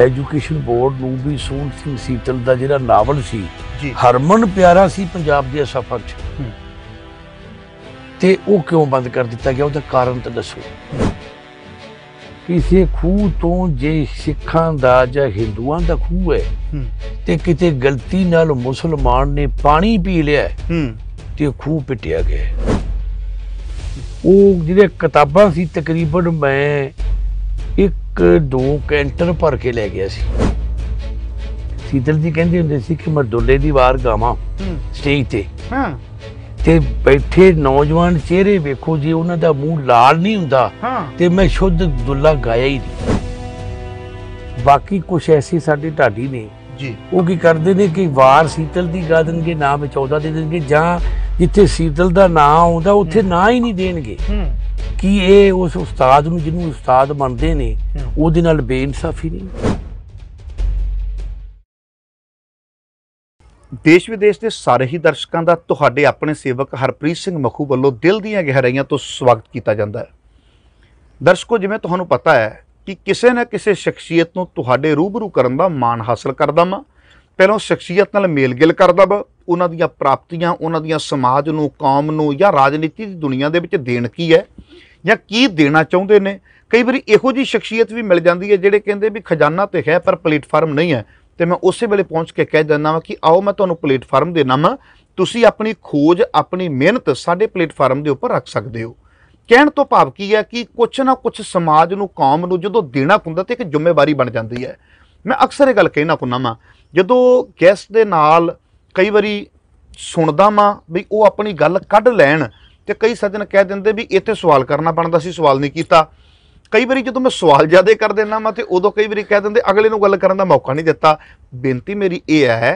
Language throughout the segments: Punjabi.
ਐਜੂਕੇਸ਼ਨ ਬੋਰਡ ਨੂੰ ਵੀ ਸੂਨ ਸਿੰਘ ਸੀਤਲ ਦਾ ਜਿਹੜਾ ਨਾਵਲ ਸੀ ਹਰਮਨ ਪਿਆਰਾ ਸੀ ਪੰਜਾਬ ਦੇ ਸਫਰ 'ਚ ਤੇ ਉਹ ਕਿਉਂ ਬੰਦ ਕਰ ਦਿੱਤਾ ਗਿਆ ਉਹਦਾ ਕਾਰਨ ਤਾਂ ਦੱਸੋ ਕਿਸੇ ਖੂਹ ਤੋਂ ਜੇ ਸਿੱਖਾਂ ਦਾ ਜਾਂ ਹਿੰਦੂਆਂ ਦਾ ਖੂਹ ਹੈ ਤੇ ਕਿਤੇ ਗਲਤੀ ਨਾਲ ਮੁਸਲਮਾਨ ਨੇ ਪਾਣੀ ਪੀ ਲਿਆ ਤੇ ਖੂਹ ਪਿਟਿਆ ਗਿਆ ਉਹ ਜਿਹੜੇ ਕਿਤਾਬਾਂ ਸੀ ਤਕਰੀਬਨ ਮੈਂ ਇੱਕ ਦੋ ਕੈਂਟਰ ਭਰ ਕੇ ਲੈ ਗਿਆ ਸੀ ਸੀਤਲ ਜੀ ਕਹਿੰਦੇ ਹੁੰਦੇ ਸੀ ਕਿ ਮੈਂ ਦੁੱਲੇ ਦੀ ਵਾਰ ਗਾਵਾਂ ਸਟੇਜ ਤੇ ਹਾਂ ਤੇ ਬੈਠੇ ਨੌਜਵਾਨ ਚਿਹਰੇ ਵੇਖੋ ਜੀ ਉਹਨਾਂ ਦਾ ਮੂੰਹ ਲਾਲ ਨਹੀਂ ਹੁੰਦਾ ਤੇ ਮੈਂ ਸ਼ੁੱਧ ਦੁੱਲਾ ਗਾਇਆ ਹੀ ਨਹੀਂ ਬਾਕੀ ਕੁਝ ਐਸੀ ਸਾਡੀ ਢਾਡੀ ਨਹੀਂ ਜੀ ਉਹ ਕੀ ਕਰਦੇ ਨੇ ਕਿ ਵਾਰ ਸੀਤਲ ਦੀ ਗਾ ਦੇਣਗੇ ਨਾਮ 14 ਦੇ ਦੇਣਗੇ ਜਾਂ ਜਿੱਥੇ ਸੀਤਲ ਦਾ ਨਾਂ ਆਉਂਦਾ ਉੱਥੇ ਨਾਂ ਹੀ ਨਹੀਂ ਦੇਣਗੇ ਕਿ ਇਹ ਉਸ ਉਸਤਾਦ ਨੂੰ ਜਿਹਨੂੰ ਉਸਤਾਦ ਮੰਨਦੇ ਨੇ ਉਹਦੇ ਨਾਲ ਬੇਇਨਸਾਫੀ ਨਹੀਂ ਦੇਸ਼ ਵਿਦੇਸ਼ ਦੇ ਸਾਰੇ ਹੀ ਦਰਸ਼ਕਾਂ ਦਾ ਤੁਹਾਡੇ ਆਪਣੇ ਸੇਵਕ ਹਰਪ੍ਰੀਤ ਸਿੰਘ ਮਖੂ ਵੱਲੋਂ ਦਿਲ ਦੀਆਂ ਗਹਿਰਾਈਆਂ ਤੋਂ ਸਵਾਗਤ ਕੀਤਾ ਜਾਂਦਾ ਹੈ ਦਰਸ਼ਕੋ ਜਿਵੇਂ ਤੁਹਾਨੂੰ ਪਤਾ ਹੈ ਕਿ ਕਿਸੇ ਨਾ ਕਿਸੇ ਸ਼ਖਸੀਅਤ ਨੂੰ ਤੁਹਾਡੇ ਰੂਬਰੂ ਕਰਨ ਦਾ ਮਾਣ ਹਾਸਲ ਕਰਦਾ ਮਾਂ ਪਹਿਲਾਂ ਸ਼ਖਸੀਅਤ ਨਾਲ ਮੇਲਗਿਲ ਕਰਦਾ ਬ ਉਹਨਾਂ ਦੀਆਂ ਪ੍ਰਾਪਤੀਆਂ ਉਹਨਾਂ ਦੀਆਂ ਸਮਾਜ ਨੂੰ ਕੌਮ ਨੂੰ ਜਾਂ ਰਾਜਨੀਤੀ ਦੀ ਦੁਨੀਆ ਦੇ ਵਿੱਚ ਦੇਣ ਕੀ ਹੈ ਜਾਂ ਕੀ ਦੇਣਾ ਚਾਹੁੰਦੇ ਨੇ ਕਈ ਵਾਰੀ ਇਹੋ ਜੀ ਸ਼ਖਸੀਅਤ ਵੀ ਮਿਲ ਜਾਂਦੀ ਹੈ ਜਿਹੜੇ ਕਹਿੰਦੇ ਵੀ ਖਜ਼ਾਨਾ ਤੇ ਹੈ ਪਰ ਪਲੇਟਫਾਰਮ ਨਹੀਂ ਹੈ ਤੇ ਮੈਂ ਉਸੇ ਵੇਲੇ ਪਹੁੰਚ ਕੇ ਕਹਿ ਦਿੰਦਾ ਵਾਂ ਕਿ ਆਓ ਮੈਂ ਤੁਹਾਨੂੰ ਪਲੇਟਫਾਰਮ ਦੇਣਾ ਨਾਮ ਤੁਸੀਂ ਆਪਣੀ ਖੋਜ ਆਪਣੀ ਮਿਹਨਤ ਸਾਡੇ ਪਲੇਟਫਾਰਮ ਦੇ ਉੱਪਰ ਰੱਖ ਸਕਦੇ ਹੋ ਕਹਿਣ ਤੋਂ ਭਾਵ ਕੀ ਹੈ ਕਿ ਕੁਝ ਨਾ ਕੁਝ ਸਮਾਜ ਨੂੰ ਕੌਮ ਨੂੰ ਜਦੋਂ ਦੇਣਾ ਹੁੰਦਾ ਤੇ ਇੱਕ ਜ਼ਿੰਮੇਵਾਰੀ ਬਣ ਜਾਂਦੀ ਹੈ ਮੈਂ ਅਕਸਰ ਇਹ ਗੱਲ ਕਹਿਣਾ ਪੁੰਨਾ ਵਾਂ ਜਦੋਂ ਗੈਸਟ ਦੇ ਨਾਲ ਕਈ ਵਾਰੀ ਸੁਣਦਾ ਮਾਂ ਵੀ ਉਹ ਆਪਣੀ ਗੱਲ ਕੱਢ ਲੈਣ ਤੇ ਕਈ ਸੱਜਣ ਕਹਿ ਦਿੰਦੇ ਵੀ ਇੱਥੇ ਸਵਾਲ ਕਰਨਾ ਬਣਦਾ ਸੀ ਸਵਾਲ ਨਹੀਂ ਕੀਤਾ ਕਈ ਵਾਰੀ ਜਦੋਂ ਮੈਂ ਸਵਾਲ ਜ਼ਿਆਦਾ ਕਰ ਦਿੰਦਾ ਮੈਂ ਤੇ ਉਦੋਂ ਕਈ ਵਾਰੀ ਕਹਿ ਦਿੰਦੇ ਅਗਲੇ ਨੂੰ ਗੱਲ ਕਰਨ ਦਾ ਮੌਕਾ ਨਹੀਂ ਦਿੱਤਾ ਬੇਨਤੀ ਮੇਰੀ ਇਹ ਹੈ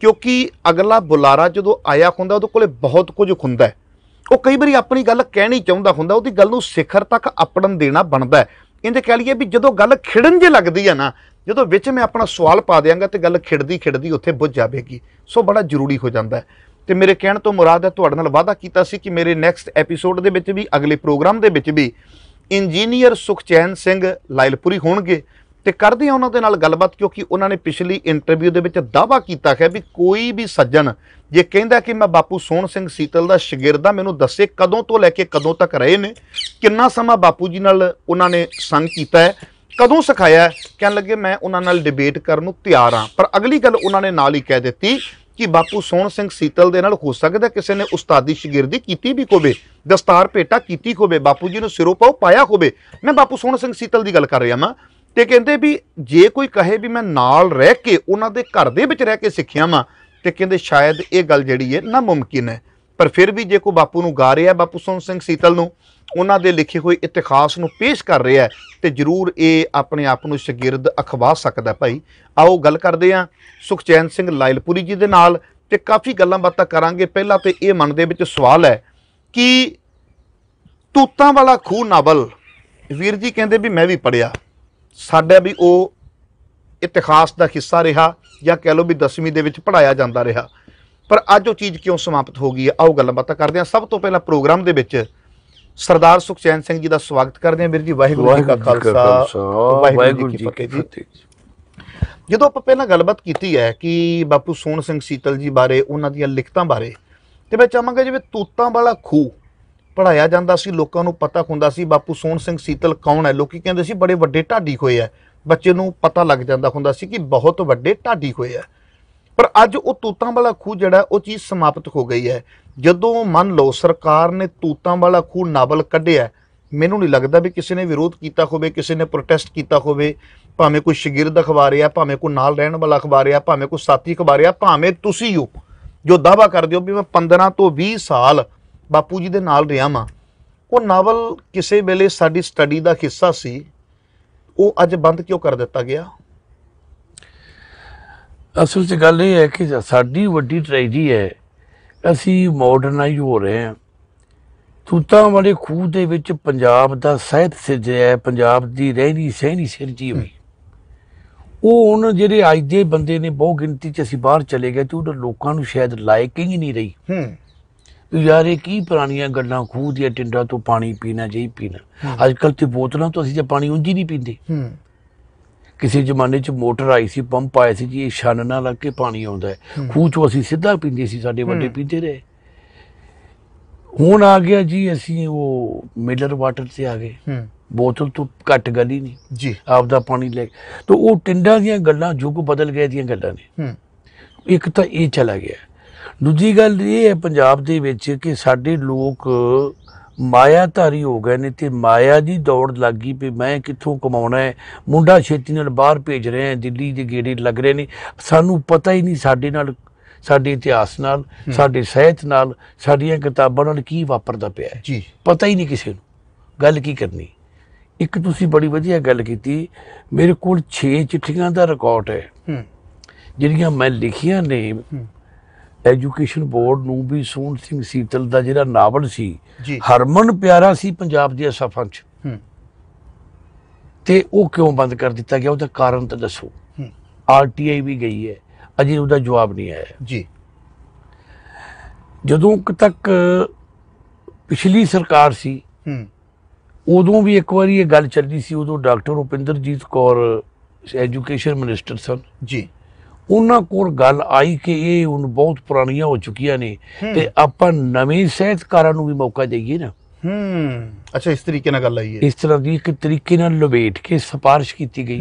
ਕਿਉਂਕਿ ਅਗਲਾ ਬੁਲਾਰਾ ਜਦੋਂ ਆਇਆ ਹੁੰਦਾ ਉਹਦੇ ਕੋਲੇ ਬਹੁਤ ਕੁਝ ਹੁੰਦਾ ਹੈ ਉਹ ਕਈ ਵਾਰੀ ਆਪਣੀ ਗੱਲ ਕਹਿਣੀ ਚਾਹੁੰਦਾ ਹੁੰਦਾ ਉਹਦੀ ਗੱਲ ਨੂੰ ਸਿਖਰ ਤੱਕ ਅਪੜਨ ਦੇਣਾ ਬਣਦਾ ਹੈ ਇਹਦੇ ਕਹਿ ਲਈਏ ਵੀ ਜਦੋਂ ਗੱਲ ਖਿੜਨ ਜੇ ਲੱਗਦੀ ਹੈ ਨਾ ਜਦੋਂ ਵਿੱਚ ਮੈਂ ਆਪਣਾ ਸਵਾਲ ਪਾ ਦਿਆਂਗਾ ਤੇ ਗੱਲ ਖਿੜਦੀ ਖਿੜਦੀ ਉੱਥੇ ਬੁੱਝ ਜਾਵੇਗੀ ਸੋ ਬੜਾ ਜ਼ਰੂਰੀ ਹੋ ਜਾਂਦਾ ਹੈ ਤੇ ਮੇਰੇ ਕਹਿਣ ਤੋਂ ਮੁਰਾਦ ਹੈ ਤੁਹਾਡੇ ਨਾਲ ਵਾਅਦਾ ਕੀਤਾ ਸੀ ਕਿ ਮੇਰੇ ਨੈਕਸਟ ਐਪੀਸੋਡ ਦੇ ਵਿੱਚ ਵੀ ਅਗਲੇ ਪ੍ਰੋਗਰਾਮ ਦੇ ਵਿੱਚ ਵੀ ਇੰਜੀਨੀਅਰ ਸੁਖਚੈਨ ਸਿੰਘ ਲਾਇਲਪੁਰੀ ਹੋਣਗੇ ਤੇ ਕਰਦੇ ਆ ਉਹਨਾਂ ਦੇ ਨਾਲ ਗੱਲਬਾਤ ਕਿਉਂਕਿ ਉਹਨਾਂ ਨੇ ਪਿਛਲੀ ਇੰਟਰਵਿਊ ਦੇ ਵਿੱਚ ਦਾਅਵਾ ਕੀਤਾ ਹੈ ਵੀ ਕੋਈ ਵੀ ਸੱਜਣ ਜੇ ਕਹਿੰਦਾ ਕਿ ਮੈਂ ਬਾਪੂ ਸੋਹਣ ਸਿੰਘ ਸੀਤਲ ਦਾ ਸ਼ਾਗਿਰਦ ਆ ਮੈਨੂੰ ਦੱਸੇ ਕਦੋਂ ਤੋਂ ਲੈ ਕੇ ਕਦੋਂ ਤੱਕ ਰਹੇ ਨੇ ਕਿੰਨਾ ਸਮਾਂ ਬਾਪੂ ਜੀ ਨਾਲ ਉਹਨਾਂ ਨੇ ਸੰਗ ਕੀਤਾ ਹੈ ਕਦੋਂ ਸਿਖਾਇਆ ਕਹਿਣ ਲੱਗੇ ਮੈਂ ਉਹਨਾਂ ਨਾਲ ਡਿਬੇਟ ਕਰਨ ਨੂੰ ਤਿਆਰ ਆ ਪਰ ਅਗਲੀ ਗੱਲ ਉਹਨਾਂ ਨੇ ਨਾਲ ਹੀ ਕਹਿ ਦਿੱਤੀ ਕਿ ਬਾਪੂ ਸੋਹਣ ਸਿੰਘ ਸੀਤਲ ਦੇ ਨਾਲ ਹੋ ਸਕਦਾ ਕਿਸੇ ਨੇ ਉਸਤਾਦੀ ਸ਼ਾਗਿਰਦੀ ਕੀਤੀ ਵੀ ਹੋਵੇ ਦਸਤਾਰ ਭੇਟਾ ਕੀਤੀ ਹੋਵੇ ਬਾਪੂ ਜੀ ਨੂੰ ਸਿਰੋਂ ਪਾਉ ਪਾਇਆ ਹੋਵੇ ਮੈਂ ਬਾਪੂ ਸੋਹਣ ਸਿੰਘ ਸੀਤਲ ਦੀ ਗੱਲ ਕਰ ਰਿਹਾ ਮੈਂ ਤੇ ਕਹਿੰਦੇ ਵੀ ਜੇ ਕੋਈ ਕਹੇ ਵੀ ਮੈਂ ਨਾਲ ਰਹਿ ਕੇ ਉਹਨਾਂ ਦੇ ਘਰ ਦੇ ਵਿੱਚ ਰਹਿ ਕੇ ਸਿੱਖਿਆ ਮਾਂ ਤੇ ਕਹਿੰਦੇ ਸ਼ਾਇਦ ਇਹ ਗੱਲ ਜਿਹੜੀ ਹੈ ਨਾ ਮੁਮਕਿਨ ਹੈ ਪਰ ਫਿਰ ਵੀ ਜੇ ਕੋ ਬਾਪੂ ਨੂੰ ਗਾ ਰਿਹਾ ਬਾਪੂ ਸੋਹਣ ਸਿੰਘ ਸੀਤਲ ਨੂੰ ਉਹਨਾਂ ਦੇ ਲਿਖੇ ਹੋਏ ਇਤਿਹਾਸ ਨੂੰ ਪੇਸ਼ ਕਰ ਰਿਹਾ ਤੇ ਜ਼ਰੂਰ ਇਹ ਆਪਣੇ ਆਪ ਨੂੰ ਸ਼ਗਿਰਦ ਅਖਵਾ ਸਕਦਾ ਭਾਈ ਆਓ ਗੱਲ ਕਰਦੇ ਆ ਸੁਖਚੈਨ ਸਿੰਘ ਲਾਇਲਪੁਰੀ ਜੀ ਦੇ ਨਾਲ ਤੇ ਕਾਫੀ ਗੱਲਾਂ ਬਾਤਾਂ ਕਰਾਂਗੇ ਪਹਿਲਾਂ ਤੇ ਇਹ ਮਨ ਦੇ ਵਿੱਚ ਸਵਾਲ ਹੈ ਕਿ ਤੂਤਾਂ ਵਾਲਾ ਖੂਹ ਨਾਵਲ ਵੀਰ ਜੀ ਕਹਿੰਦੇ ਵੀ ਮੈਂ ਵੀ ਪੜਿਆ ਸਾਡਾ ਵੀ ਉਹ ਇਤਿਹਾਸ ਦਾ ਹਿੱਸਾ ਰਿਹਾ ਜਾਂ ਕਹਿ ਲਓ ਵੀ 10ਵੀਂ ਦੇ ਵਿੱਚ ਪੜਾਇਆ ਜਾਂਦਾ ਰਿਹਾ ਪਰ ਅੱਜ ਉਹ ਚੀਜ਼ ਕਿਉਂ ਸਮਾਪਤ ਹੋ ਗਈ ਹੈ ਆਓ ਗੱਲਾਂ ਬਾਤਾਂ ਕਰਦੇ ਹਾਂ ਸਭ ਤੋਂ ਪਹਿਲਾਂ ਪ੍ਰੋਗਰਾਮ ਦੇ ਵਿੱਚ ਸਰਦਾਰ ਸੁਖਚੈਨ ਸਿੰਘ ਜੀ ਦਾ ਸਵਾਗਤ ਕਰਦੇ ਹਾਂ ਵੀਰ ਜੀ ਵਾਹਿਗੁਰੂ ਜੀ ਕਾ ਖਾਲਸਾ ਵਾਹਿਗੁਰੂ ਜੀ ਕੀ ਫਤਿਹ ਜਦੋਂ ਆਪਾਂ ਪਹਿਲਾਂ ਗੱਲਬਾਤ ਕੀਤੀ ਹੈ ਕਿ ਬਾਪੂ ਸੋਹਣ ਸਿੰਘ ਸੀਤਲ ਜੀ ਬਾਰੇ ਉਹਨਾਂ ਦੀਆਂ ਲਿਖਤਾਂ ਬਾਰੇ ਤੇ ਮੈਂ ਚਾਹਾਂਗਾ ਜਿਵੇਂ ਤੂਤਾਂ ਵਾਲਾ ਖੂ ਪੜਾਇਆ ਜਾਂਦਾ ਸੀ ਲੋਕਾਂ ਨੂੰ ਪਤਾ ਹੁੰਦਾ ਸੀ ਬਾਪੂ ਸੋਹਣ ਸਿੰਘ ਸੀਤਲ ਕੌਣ ਹੈ ਲੋਕੀ ਕਹਿੰਦੇ ਸੀ ਬੜੇ ਵੱਡੇ ਢਾਡੀ ਹੋਏ ਆ ਬੱਚੇ ਨੂੰ ਪਤਾ ਲੱਗ ਜਾਂਦਾ ਹੁੰਦਾ ਸੀ ਕਿ ਬਹੁਤ ਵੱਡੇ ਢਾਡੀ ਹੋਏ ਆ ਪਰ ਅੱਜ ਉਹ ਤੂਤਾਂ ਵਾਲਾ ਖੂ ਜਿਹੜਾ ਉਹ ਚੀਜ਼ ਸਮਾਪਤ ਹੋ ਗਈ ਹੈ ਜਦੋਂ ਮੰਨ ਲਓ ਸਰਕਾਰ ਨੇ ਤੂਤਾਂ ਵਾਲਾ ਖੂਨ ਨਾਵਲ ਕੱਢਿਆ ਮੈਨੂੰ ਨਹੀਂ ਲੱਗਦਾ ਵੀ ਕਿਸੇ ਨੇ ਵਿਰੋਧ ਕੀਤਾ ਹੋਵੇ ਕਿਸੇ ਨੇ ਪ੍ਰੋਟੈਸਟ ਕੀਤਾ ਹੋਵੇ ਭਾਵੇਂ ਕੋਈ ਸ਼ਗਿਰਦ ਅਖਬਾਰ ਆ ਭਾਵੇਂ ਕੋਈ ਨਾਲ ਰਹਿਣ ਵਾਲਾ ਅਖਬਾਰ ਆ ਭਾਵੇਂ ਕੋਈ ਸਾਥੀ ਅਖਬਾਰ ਆ ਭਾਵੇਂ ਤੁਸੀਂ ਹੋ ਜੋ ਦਾਵਾ ਕਰਦੇ ਹੋ ਵੀ ਮੈਂ 15 ਤੋਂ 20 ਸਾਲ ਬਾਪੂ ਜੀ ਦੇ ਨਾਲ ਰਿਹਾ ਮਾਂ ਉਹ ਨਾਵਲ ਕਿਸੇ ਵੇਲੇ ਸਾਡੀ ਸਟੱਡੀ ਦਾ ਹਿੱਸਾ ਸੀ ਉਹ ਅੱਜ ਬੰਦ ਕਿਉਂ ਕਰ ਦਿੱਤਾ ਗਿਆ ਅਸਲ 'ਚ ਗੱਲ ਇਹ ਹੈ ਕਿ ਸਾਡੀ ਵੱਡੀ ਟ੍ਰੈਜੀ ਹੈ ਅਸੀਂ ਮਾਡਰਨਾਈਜ਼ ਹੋ ਰਹੇ ਹਾਂ ਤੂਤਾਂ ਵਾਲੇ ਖੂਹ ਦੇ ਵਿੱਚ ਪੰਜਾਬ ਦਾ ਸਹਿਤ ਸਿਰਜਿਆ ਹੈ ਪੰਜਾਬ ਦੀ ਰਹਿਣੀ ਸਹਿਣੀ ਸਿਰਜੀ ਹੋਈ ਉਹ ਹੁਣ ਜਿਹੜੇ ਅੱਜ ਦੇ ਬੰਦੇ ਨੇ ਬਹੁ ਗਿਣਤੀ ਚ ਅਸੀਂ ਬਾਹਰ ਚਲੇ ਗਏ ਤੇ ਉਹ ਲੋਕਾਂ ਨੂੰ ਸ਼ਾਇਦ ਲਾਇਕ ਹੀ ਨਹੀਂ ਰਹੀ ਹੂੰ ਯਾਰੇ ਕੀ ਪੁਰਾਣੀਆਂ ਗੱਲਾਂ ਖੂਹ ਦੀਆਂ ਟਿੰਡਾਂ ਤੋਂ ਪਾਣੀ ਪੀਣਾ ਜਈ ਪੀਣਾ ਅੱਜ ਕੱਲ ਤੇ ਬੋਤਲਾਂ ਤੋਂ ਅਸੀਂ ਜੇ ਪਾਣੀ ਉਂਝ ਹੀ ਨਹੀਂ ਪੀਂਦੇ ਹੂੰ ਕਿਸੇ ਜ਼ਮਾਨੇ 'ਚ ਮੋਟਰ ਆਈ ਸੀ ਪੰਪ ਆਇਆ ਸੀ ਜੀ ਛੰਨ ਨਾਲ ਲੱਗ ਕੇ ਪਾਣੀ ਆਉਂਦਾ ਹੈ ਖੂਹ 'ਚੋਂ ਅਸੀਂ ਸਿੱਧਾ ਪੀਂਦੇ ਸੀ ਸਾਡੇ ਵੱਡੇ ਪੀਂਦੇ ਰਹੇ ਹੁਣ ਆ ਗਿਆ ਜੀ ਅਸੀਂ ਉਹ ਮਿਲਰ ਵਾਟਰ ਤੇ ਆ ਗਏ ਬੋਤਲ ਤੋਂ ਘੱਟ ਗੱਲ ਹੀ ਨਹੀਂ ਜੀ ਆਪ ਦਾ ਪਾਣੀ ਲੈ ਤੋ ਉਹ ਟਿੰਡਾਂ ਦੀਆਂ ਗੱਲਾਂ ਜੁਗ ਬਦਲ ਗਏ ਦੀਆਂ ਗੱਲਾਂ ਨੇ ਇੱਕ ਤਾਂ ਇਹ ਚਲਾ ਗਿਆ ਦੂਜੀ ਗੱਲ ਇਹ ਹੈ ਪੰਜਾਬ ਦੇ ਵਿੱਚ ਕਿ ਸਾਡੇ ਲੋਕ ਮਾਇਆਧਾਰੀ ਹੋ ਗਏ ਨੇ ਤੇ ਮਾਇਆ ਦੀ ਦੌੜ ਲੱਗੀ ਵੀ ਮੈਂ ਕਿੱਥੋਂ ਕਮਾਉਣਾ ਹੈ ਮੁੰਡਾ ਛੇਤੀ ਨਾਲ ਬਾਹਰ ਭੇਜ ਰਹੇ ਆ ਦਿੱਲੀ ਦੇ ਗੇੜੇ ਲੱਗ ਰਹੇ ਨੇ ਸਾਨੂੰ ਪਤਾ ਹੀ ਨਹੀਂ ਸਾਡੇ ਨਾਲ ਸਾਡੇ ਇਤਿਹਾਸ ਨਾਲ ਸਾਡੇ ਸਹਿਤ ਨਾਲ ਸਾਡੀਆਂ ਕਿਤਾਬਾਂ ਨਾਲ ਕੀ ਵਾਪਰਦਾ ਪਿਆ ਹੈ ਜੀ ਪਤਾ ਹੀ ਨਹੀਂ ਕਿਸੇ ਨੂੰ ਗੱਲ ਕੀ ਕਰਨੀ ਇੱਕ ਤੁਸੀਂ ਬੜੀ ਵਧੀਆ ਗੱਲ ਕੀਤੀ ਮੇਰੇ ਕੋਲ 6 ਚਿੱਠੀਆਂ ਦਾ ਰਿਕਾਰਡ ਹੈ ਜਿਹੜੀਆਂ ਮੈਂ ਲਿਖੀਆਂ ਨੇ ਐਜੂਕੇਸ਼ਨ ਬੋਰਡ ਨੂੰ ਵੀ ਸੂਨ ਸਿੰਘ ਸੀਤਲ ਦਾ ਜਿਹੜਾ ਨਾਵਲ ਸੀ ਹਰਮਨ ਪਿਆਰਾ ਸੀ ਪੰਜਾਬ ਦੇ ਸਫਾਂ 'ਚ ਤੇ ਉਹ ਕਿਉਂ ਬੰਦ ਕਰ ਦਿੱਤਾ ਗਿਆ ਉਹਦਾ ਕਾਰਨ ਤਾਂ ਦੱਸੋ ਆਰਟੀਆਈ ਵੀ ਗਈ ਹੈ ਅਜੇ ਉਹਦਾ ਜਵਾਬ ਨਹੀਂ ਆਇਆ ਜੀ ਜਦੋਂ ਤੱਕ ਪਿਛਲੀ ਸਰਕਾਰ ਸੀ ਉਦੋਂ ਵੀ ਇੱਕ ਵਾਰੀ ਇਹ ਗੱਲ ਚੱਲੀ ਸੀ ਉਦੋਂ doctor Upinderjit Kaur education minister ਸਨ ਜੀ ਉਹਨਾਂ ਕੋਲ ਗੱਲ ਆਈ ਕਿ ਇਹ ਹੁਣ ਬਹੁਤ ਪੁਰਾਣੀਆਂ ਹੋ ਚੁੱਕੀਆਂ ਨੇ ਤੇ ਆਪਾਂ ਨਵੇਂ ਸਹਿਤਕਾਰਾਂ ਨੂੰ ਵੀ ਮੌਕਾ ਦੇਈਏ ਨਾ ਹੂੰ ਅੱਛਾ ਇਸ ਤਰੀਕੇ ਨਾਲ ਗੱਲ ਆਈ ਹੈ ਇਸ ਤਰ੍ਹਾਂ ਦੀ ਇੱਕ ਤਰੀਕੇ ਨਾਲ ਲਵੇਟ ਕੇ ਸਿਫਾਰਿਸ਼ ਕੀਤੀ ਗਈ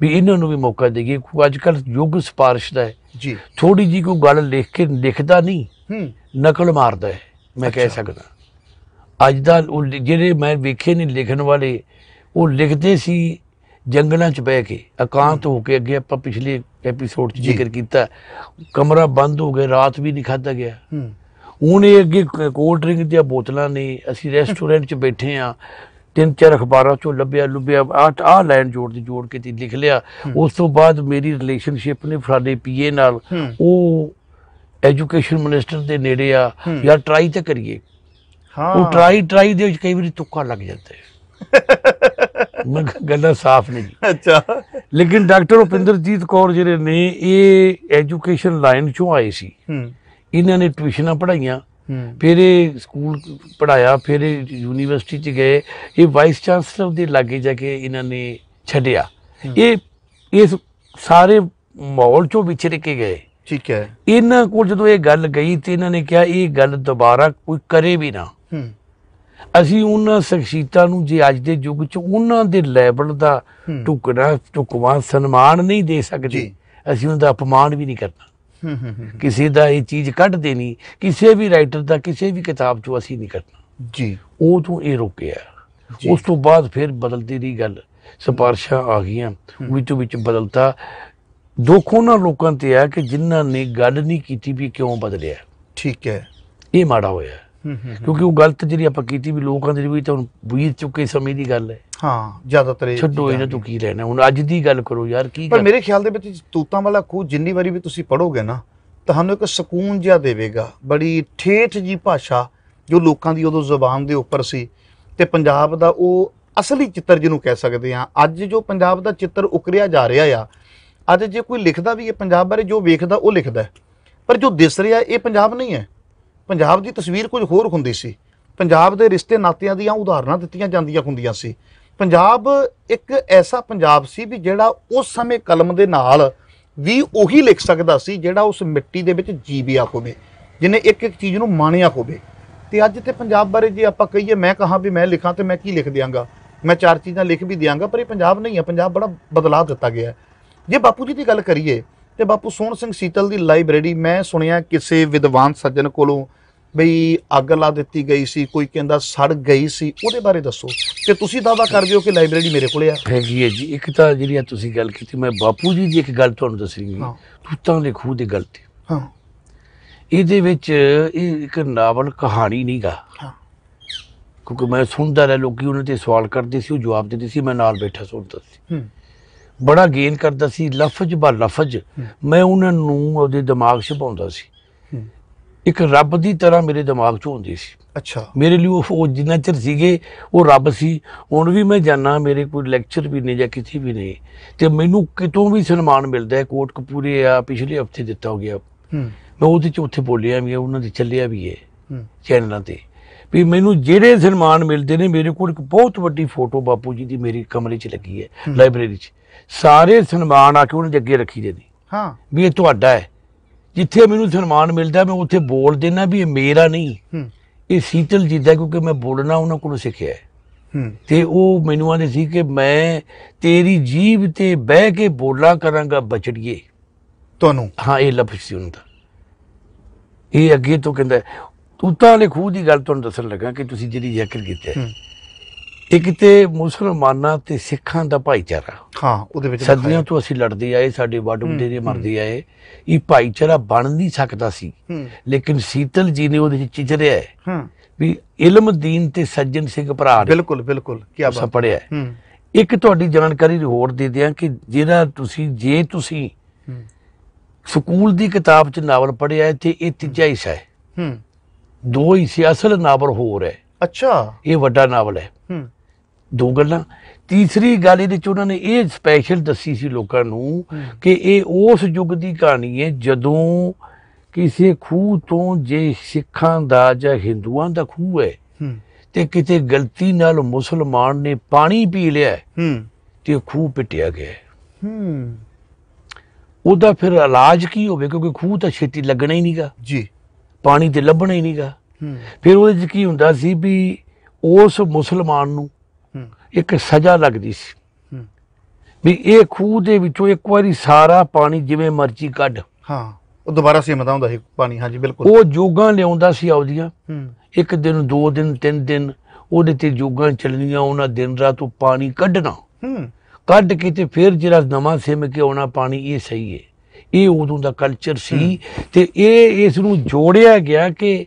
ਵੀ ਇਹਨਾਂ ਨੂੰ ਵੀ ਮੌਕਾ ਕਿ ਅੱਜ ਕੱਲ ਯੁੱਗ ਸਿਫਾਰਿਸ਼ ਦਾ ਹੈ ਜੀ ਥੋੜੀ ਜੀ ਕੋਈ ਗੱਲ ਲਿਖ ਕੇ ਲਿਖਦਾ ਨਹੀਂ ਹੂੰ ਨਕਲ ਮਾਰਦਾ ਹੈ ਮੈਂ ਕਹਿ ਸਕਦਾ ਅੱਜ ਦਾ ਜਿਹੜੇ ਮੈਂ ਵੇਖੇ ਨਹੀਂ ਲਿਖਣ ਵਾਲੇ ਉਹ ਲਿਖਦੇ ਸੀ ਜੰਗਲਾਂ 'ਚ ਬਹਿ ਕੇ ਇਕਾਂਤ ਹੋ ਕੇ ਅੱਗੇ ਆਪਾਂ ਪਿਛਲੇ ਐਪੀਸੋਡ 'ਚ ਜ਼ਿਕਰ ਕੀਤਾ ਕਮਰਾ ਬੰਦ ਹੋ ਗਿਆ ਰਾਤ ਵੀ ਨਹੀਂ ਖਾਧਾ ਗਿਆ ਹੂੰ ਉਹਨੇ ਅੱਗੇ ਕੋਲਡ ਡਰਿੰਕ ਦੀਆਂ ਬੋਤਲਾਂ ਨੇ ਅਸੀਂ ਰੈਸਟੋਰੈਂਟ 'ਚ ਬੈਠੇ ਆ ਤਿੰਨ ਚਾਰ ਅਖਬਾਰਾਂ ਚੋਂ ਲੱਭਿਆ ਲੁਭਿਆ ਆ ਆ ਲਾਈਨ ਜੋੜ ਦੀ ਜੋੜ ਕੇ ਤੇ ਲਿਖ ਲਿਆ ਉਸ ਤੋਂ ਬਾਅਦ ਮੇਰੀ ਰਿਲੇਸ਼ਨਸ਼ਿਪ ਨੇ ਫਰਾਡੇ ਪੀਏ ਨਾਲ ਉਹ ਐਜੂਕੇਸ਼ਨ ਮਿਨਿਸਟਰ ਦੇ ਨੇੜੇ ਆ ਯਾਰ ਟਰਾਈ ਤਾਂ ਕਰੀਏ ਹਾਂ ਉਹ ਟਰਾਈ ਟਰਾਈ ਦੇ ਵਿੱਚ ਕਈ ਵਾਰੀ ਤੁੱਕਾ ਲੱਗ ਜਾਂਦਾ ਹੈ ਗੱਲਾਂ ਸਾਫ਼ ਨਹੀਂ ਜੀ ਅੱਛਾ ਲੇਕਿਨ ਡਾਕਟਰ ਉਪਿੰਦਰਜੀਤ ਕੌਰ ਜਿਹੜੇ ਨੇ ਇਹ ਐਜੂਕੇਸ਼ਨ ਲਾਈਨ ਚੋਂ ਆਏ ਸੀ ਇਹਨਾਂ ਨੇ ਟਿਊਸ਼ਨਾਂ ਪੜਾਈਆਂ ਫਿਰ ਇਹ ਸਕੂਲ ਪੜਾਇਆ ਫਿਰ ਇਹ ਯੂਨੀਵਰਸਿਟੀ 'ਚ ਗਏ ਇਹ ਵਾਈਸ ਚਾਂਸਲਰ ਦੇ ਲਾਗੇ ਜਾ ਕੇ ਇਹਨਾਂ ਨੇ ਛੱਡਿਆ ਇਹ ਇਸ ਸਾਰੇ ਮਾਹੌਲ ਚੋਂ ਵਿਚਰ ਕੇ ਗਏ ਠੀਕ ਹੈ ਇਹਨਾਂ ਕੋਲ ਜਦੋਂ ਇਹ ਗੱਲ ਗਈ ਤੇ ਇਹਨਾਂ ਨੇ ਕਿਹਾ ਇਹ ਗੱਲ ਦੁਬਾਰਾ ਕੋਈ ਕਰੇ ਵੀ ਨਾ ਹੂੰ ਅਸੀਂ ਉਹਨਾਂ ਸ਼ਖਸੀਅਤਾਂ ਨੂੰ ਜੇ ਅੱਜ ਦੇ ਯੁੱਗ 'ਚ ਉਹਨਾਂ ਦੇ ਲੈਵਲ ਦਾ ਟੁਕੜਾ ਟੁਕਵਾ ਸਨਮਾਨ ਨਹੀਂ ਦੇ ਸਕਦੇ ਅਸੀਂ ਉਹਦਾ ਅਪਮਾਨ ਵੀ ਨਹੀਂ ਕਰਨਾ ਕਿਸੇ ਦਾ ਇਹ ਚੀਜ਼ ਕੱਢ ਦੇਣੀ ਕਿਸੇ ਵੀ ਰਾਈਟਰ ਦਾ ਕਿਸੇ ਵੀ ਕਿਤਾਬ 'ਚੋਂ ਅਸੀਂ ਨਹੀਂ ਕਰਨਾ ਜੀ ਉਹ ਤੋਂ ਇਹ ਰੁਕਿਆ ਉਸ ਤੋਂ ਬਾਅਦ ਫਿਰ ਬਦਲਦੀ ਰਹੀ ਗੱਲ ਸਿਫਾਰਸ਼ਾਂ ਆ ਗਈਆਂ ਵਿੱਚ ਵਿੱਚ ਬਦਲਤਾ ਦੋਖੋਂ ਉਹਨਾਂ ਲੋਕਾਂ ਤੇ ਆ ਕਿ ਜਿਨ੍ਹਾਂ ਨੇ ਗੱਲ ਨਹੀਂ ਕੀਤੀ ਵੀ ਕਿਉਂ ਬਦਲਿਆ ਠੀਕ ਹੈ ਇਹ ਮਾੜਾ ਹੋਇਆ ਕਿਉਂਕਿ ਉਹ ਗਲਤ ਜਿਹੜੀ ਆਪਾਂ ਕੀਤੀ ਵੀ ਲੋਕਾਂ ਦੇ ਵੀ ਤਾਂ ਬੀਤ ਚੁੱਕੇ ਸਮੇਂ ਦੀ ਗੱਲ ਹੈ ਹਾਂ ਜ਼ਿਆਦਾਤਰ ਇਹ ਛੱਡੋ ਇਹਨਾਂ ਤੋਂ ਕੀ ਲੈਣਾ ਹੁਣ ਅੱਜ ਦੀ ਗੱਲ ਕਰੋ ਯਾਰ ਕੀ ਪਰ ਮੇਰੇ ਖਿਆਲ ਦੇ ਵਿੱਚ ਤੂਤਾਂ ਵਾਲਾ ਖੂਹ ਜਿੰਨੀ ਵਾਰੀ ਵੀ ਤੁਸੀਂ ਪੜੋਗੇ ਨਾ ਤੁਹਾਨੂੰ ਇੱਕ ਸਕੂਨ ਜਿਹਾ ਦੇਵੇਗਾ ਬੜੀ ਠੇਠ ਜੀ ਭਾਸ਼ਾ ਜੋ ਲੋਕਾਂ ਦੀ ਉਦੋਂ ਜ਼ੁਬਾਨ ਦੇ ਉੱਪਰ ਸੀ ਤੇ ਪੰਜਾਬ ਦਾ ਉਹ ਅਸਲੀ ਚਿੱਤਰ ਜਿਹਨੂੰ ਕਹਿ ਸਕਦੇ ਆ ਅੱਜ ਜੋ ਪੰਜਾਬ ਦਾ ਚਿੱਤਰ ਉਕਰਿਆ ਜਾ ਰਿਹਾ ਆ ਅੱਜ ਜੇ ਕੋਈ ਲਿਖਦਾ ਵੀ ਇਹ ਪੰਜਾਬ ਬਾਰੇ ਜੋ ਵੇਖਦਾ ਉਹ ਲਿਖਦਾ ਪਰ ਜੋ ਦਿਸ ਰਿਹਾ ਇਹ ਪੰਜਾਬ ਨਹੀਂ ਹੈ ਪੰਜਾਬ ਦੀ ਤਸਵੀਰ ਕੁਝ ਹੋਰ ਹੁੰਦੀ ਸੀ ਪੰਜਾਬ ਦੇ ਰਿਸ਼ਤੇ ਨਾਤਿਆਂ ਦੀਆਂ ਉਦਾਹਰਨਾਂ ਦਿੱਤੀਆਂ ਜਾਂਦੀਆਂ ਹੁੰਦੀਆਂ ਸੀ ਪੰਜਾਬ ਇੱਕ ਐਸਾ ਪੰਜਾਬ ਸੀ ਵੀ ਜਿਹੜਾ ਉਸ ਸਮੇਂ ਕਲਮ ਦੇ ਨਾਲ ਵੀ ਉਹੀ ਲਿਖ ਸਕਦਾ ਸੀ ਜਿਹੜਾ ਉਸ ਮਿੱਟੀ ਦੇ ਵਿੱਚ ਜੀਵਿਆ ਹੋਵੇ ਜਿਨੇ ਇੱਕ ਇੱਕ ਚੀਜ਼ ਨੂੰ ਮਾਣਿਆ ਹੋਵੇ ਤੇ ਅੱਜ ਤੇ ਪੰਜਾਬ ਬਾਰੇ ਜੇ ਆਪਾਂ ਕਹੀਏ ਮੈਂ ਕਹਾਂ ਵੀ ਮੈਂ ਲਿਖਾਂ ਤੇ ਮੈਂ ਕੀ ਲਿਖ ਦਿਆਂਗਾ ਮੈਂ ਚਾਰ ਚੀਜ਼ਾਂ ਲਿਖ ਵੀ ਦਿਆਂਗਾ ਪਰ ਇਹ ਪੰਜਾਬ ਨਹੀਂ ਹੈ ਪੰਜਾਬ ਬੜਾ ਬਦਲਾਅ ਦਿੱਤਾ ਗਿਆ ਜੇ ਬਾਪੂ ਜੀ ਦੀ ਗੱਲ ਕਰੀਏ ਤੇ ਬਾਪੂ ਸੋਹਣ ਸਿੰਘ ਸੀਤਲ ਦੀ ਲਾਇਬ੍ਰੇਰੀ ਮੈਂ ਸੁਣਿਆ ਕਿਸੇ ਵਿਦਵਾਨ ਸੱਜਣ ਕੋਲੋਂ ਬਈ ਅੱਗ ਲਾ ਦਿੱਤੀ ਗਈ ਸੀ ਕੋਈ ਕਹਿੰਦਾ ਸੜ ਗਈ ਸੀ ਉਹਦੇ ਬਾਰੇ ਦੱਸੋ ਕਿ ਤੁਸੀਂ ਦਾਵਾ ਕਰਦੇ ਹੋ ਕਿ ਲਾਇਬ੍ਰੇਰੀ ਮੇਰੇ ਕੋਲੇ ਆ ਹੈਗੀ ਹੈ ਜੀ ਇੱਕ ਤਾਂ ਜਿਹੜੀਆਂ ਤੁਸੀਂ ਗੱਲ ਕੀਤੀ ਮੈਂ ਬਾਪੂ ਜੀ ਦੀ ਇੱਕ ਗੱਲ ਤੁਹਾਨੂੰ ਦੱਸਣੀ ਹੈ ਤੂਤਾਂ ਦੇ ਖੂਹ ਦੀ ਗੱਲ ਤੇ ਹਾਂ ਇਹਦੇ ਵਿੱਚ ਇਹ ਇੱਕ ਨਾਵਲ ਕਹਾਣੀ ਨਹੀਂਗਾ ਹਾਂ ਕਿਉਂਕਿ ਮੈਂ ਸੁਣਦਾ ਰਿਹਾ ਲੋਕੀ ਉਹਨਾਂ ਤੇ ਸਵਾਲ ਕਰਦੇ ਸੀ ਉਹ ਜਵਾਬ ਦਿੰਦੇ ਸੀ ਮੈਂ ਨਾਲ ਬੈਠਾ ਸੁਣਦਾ ਸੀ ਹੂੰ ਬੜਾ ਗੇਨ ਕਰਦਾ ਸੀ ਲਫ਼ਜ਼ ਬਾ ਲਫ਼ਜ਼ ਮੈਂ ਉਹਨਾਂ ਨੂੰ ਉਹਦੇ ਦਿਮਾਗ 'ਚ ਪਾਉਂਦਾ ਸੀ ਇੱਕ ਰੱਬ ਦੀ ਤਰ੍ਹਾਂ ਮੇਰੇ ਦਿਮਾਗ 'ਚ ਹੁੰਦੀ ਸੀ ਅੱਛਾ ਮੇਰੇ ਲਈ ਉਹ ਜਿੰਨਾ ਚਿਰ ਸੀਗੇ ਉਹ ਰੱਬ ਸੀ ਹੁਣ ਵੀ ਮੈਂ ਜਾਣਾ ਮੇਰੇ ਕੋਈ ਲੈਕਚਰ ਵੀ ਨਹੀਂ ਜਾਂ ਕਿਸੇ ਵੀ ਨਹੀਂ ਤੇ ਮੈਨੂੰ ਕਿਤੋਂ ਵੀ ਸਨਮਾਨ ਮਿਲਦਾ ਹੈ ਕੋਟ ਕਪੂਰੇ ਆ ਪਿਛਲੇ ਹਫਤੇ ਦਿੱਤਾ ਹੋ ਗਿਆ ਮੈਂ ਉਹਦੇ 'ਚ ਉੱਥੇ ਬੋਲਿਆ ਵੀ ਉਹਨਾਂ ਦੇ ਚੱਲਿਆ ਵੀ ਹੈ ਚੈਨਲਾਂ ਤੇ ਵੀ ਮੈਨੂੰ ਜਿਹੜੇ ਸਨਮਾਨ ਮਿਲਦੇ ਨੇ ਮੇਰੇ ਕੋਲ ਇੱਕ ਬਹੁਤ ਵੱਡੀ ਫੋਟੋ ਬਾਪੂ ਜੀ ਦੀ ਮੇਰੀ ਕਮਰੇ 'ਚ ਲੱਗੀ ਹੈ ਲਾਇਬ੍ਰੇਰੀ 'ਚ ਸਾਰੇ ਸਨਮਾਨ ਆ ਕੇ ਉਹਨਾਂ ਜੱਗੇ ਅੱਗੇ ਰੱਖੀ ਦੇ ਦੀ ਹਾਂ ਵੀ ਇਹ ਤੁਹਾਡਾ ਹੈ ਜਿੱਥੇ ਮੈਨੂੰ ਸਨਮਾਨ ਮਿਲਦਾ ਮੈਂ ਉੱਥੇ ਬੋਲ ਦੇਣਾ ਵੀ ਇਹ ਮੇਰਾ ਨਹੀਂ ਇਹ ਸੀਤਲ ਜੀ ਦਾ ਕਿਉਂਕਿ ਮੈਂ ਬੋਲਣਾ ਉਹਨਾਂ ਕੋਲੋਂ ਸਿੱਖਿਆ ਹੈ ਤੇ ਉਹ ਮੈਨੂੰ ਆਂਦੇ ਸੀ ਕਿ ਮੈਂ ਤੇਰੀ ਜੀਬ ਤੇ ਬਹਿ ਕੇ ਬੋਲਾ ਕਰਾਂਗਾ ਬਚੜੀਏ ਤੁਹਾਨੂੰ ਹਾਂ ਇਹ ਲਫ਼ਜ਼ ਸੀ ਉਹਨਾਂ ਦਾ ਇਹ ਅੱਗੇ ਤੋਂ ਕਹਿੰਦਾ ਤੂੰ ਤਾਂ ਲਿਖੂ ਦੀ ਗੱਲ ਤੁਹਾਨੂੰ ਦੱਸਣ ਲੱਗਾ ਕਿ ਤੁਸੀਂ ਜਿਹੜੀ ਜ਼ਿਕਰ ਕੀਤਾ ਹੈ ਇੱਕ ਤੇ ਮੁਸਲਮਾਨਾਂ ਤੇ ਸਿੱਖਾਂ ਦਾ ਭਾਈਚਾਰਾ ਹਾਂ ਉਹਦੇ ਵਿੱਚ ਸਦੀਆਂ ਤੋਂ ਅਸੀਂ ਲੜਦੇ ਆਏ ਸਾਡੇ ਵੱਡ ਵਡੇਰੇ ਮਰਦੇ ਆਏ ਇਹ ਭਾਈਚਾਰਾ ਬਣ ਨਹੀਂ ਸਕਦਾ ਸੀ ਲੇਕਿਨ ਸੀਤਲ ਜੀ ਨੇ ਉਹਦੇ ਵਿੱਚ ਚਿਚਰਿਆ ਹੈ ਵੀ ਇਲਮ ਦੀਨ ਤੇ ਸੱਜਣ ਸਿੰਘ ਭਰਾ ਬਿਲਕੁਲ ਬਿਲਕੁਲ ਕੀ ਬਸਾ ਪੜਿਆ ਇੱਕ ਤੁਹਾਡੀ ਜਾਣਕਾਰੀ ਹੋਰ ਦੇ ਦਿਆਂ ਕਿ ਜਿਹੜਾ ਤੁਸੀਂ ਜੇ ਤੁਸੀਂ ਸਕੂਲ ਦੀ ਕਿਤਾਬ 'ਚ ਨਾਵਲ ਪੜਿਆ ਤੇ ਇਹ ਤੀਜਾ ਹਿੱਸਾ ਹੈ ਹੂੰ ਦੋ ਹਿੱਸੇ ਅਸਲ ਨਾਵਲ ਹੋਰ ਹੈ ਅੱਛਾ ਇਹ ਵੱਡਾ ਨਾਵਲ ਹੈ ਹੂੰ ਦੋ ਗੱਲਾਂ ਤੀਸਰੀ ਗੱਲ ਇਹਦੇ ਚ ਉਹਨਾਂ ਨੇ ਇਹ ਸਪੈਸ਼ਲ ਦੱਸੀ ਸੀ ਲੋਕਾਂ ਨੂੰ ਕਿ ਇਹ ਉਸ ਯੁੱਗ ਦੀ ਕਹਾਣੀ ਹੈ ਜਦੋਂ ਕਿਸੇ ਖੂਹ ਤੋਂ ਜੇ ਸਿੱਖਾਂ ਦਾ ਜਾਂ ਹਿੰਦੂਆਂ ਦਾ ਖੂਹ ਹੈ ਤੇ ਕਿਤੇ ਗਲਤੀ ਨਾਲ ਮੁਸਲਮਾਨ ਨੇ ਪਾਣੀ ਪੀ ਲਿਆ ਤੇ ਖੂਹ ਪਿੱਟਿਆ ਗਿਆ ਹੂੰ ਉਹਦਾ ਫਿਰ ਇਲਾਜ ਕੀ ਹੋਵੇ ਕਿਉਂਕਿ ਖੂਹ ਤਾਂ ਛੇਤੀ ਲੱਗਣਾ ਹੀ ਨਹੀਂਗਾ ਜੀ ਪਾਣੀ ਤੇ ਲੱਭਣਾ ਹੀ ਨਹੀਂਗਾ ਹੂੰ ਫਿਰ ਉਹਦੇ ਚ ਕੀ ਹੁੰਦਾ ਸੀ ਵੀ ਉਸ ਮੁਸਲਮਾਨ ਨੂੰ ਇੱਕ ਸਜ਼ਾ ਲੱਗਦੀ ਸੀ ਵੀ ਇਹ ਖੂਹ ਦੇ ਵਿੱਚੋਂ ਇੱਕ ਵਾਰੀ ਸਾਰਾ ਪਾਣੀ ਜਿਵੇਂ ਮਰਜ਼ੀ ਕੱਢ ਹਾਂ ਉਹ ਦੁਬਾਰਾ ਸੀਮਤ ਹੁੰਦਾ ਸੀ ਪਾਣੀ ਹਾਂਜੀ ਬਿਲਕੁਲ ਉਹ ਜੋਗਾਂ ਲਿਆਉਂਦਾ ਸੀ ਆਉਦੀਆਂ ਇੱਕ ਦਿਨ ਦੋ ਦਿਨ ਤਿੰਨ ਦਿਨ ਉਹਦੇ ਤੇ ਜੋਗਾਂ ਚੱਲਣੀਆਂ ਉਹਨਾਂ ਦਿਨ ਰਾਤ ਉਹ ਪਾਣੀ ਕੱਢਣਾ ਕੱਢ ਕੇ ਤੇ ਫਿਰ ਜਿਹੜਾ ਨਵਾਂ ਸਿਮ ਕੇ ਆਉਣਾ ਪਾਣੀ ਇਹ ਸਹੀ ਹੈ ਇਹ ਉਦੋਂ ਦਾ ਕਲਚਰ ਸੀ ਤੇ ਇਹ ਇਸ ਨੂੰ ਜੋੜਿਆ ਗਿਆ ਕਿ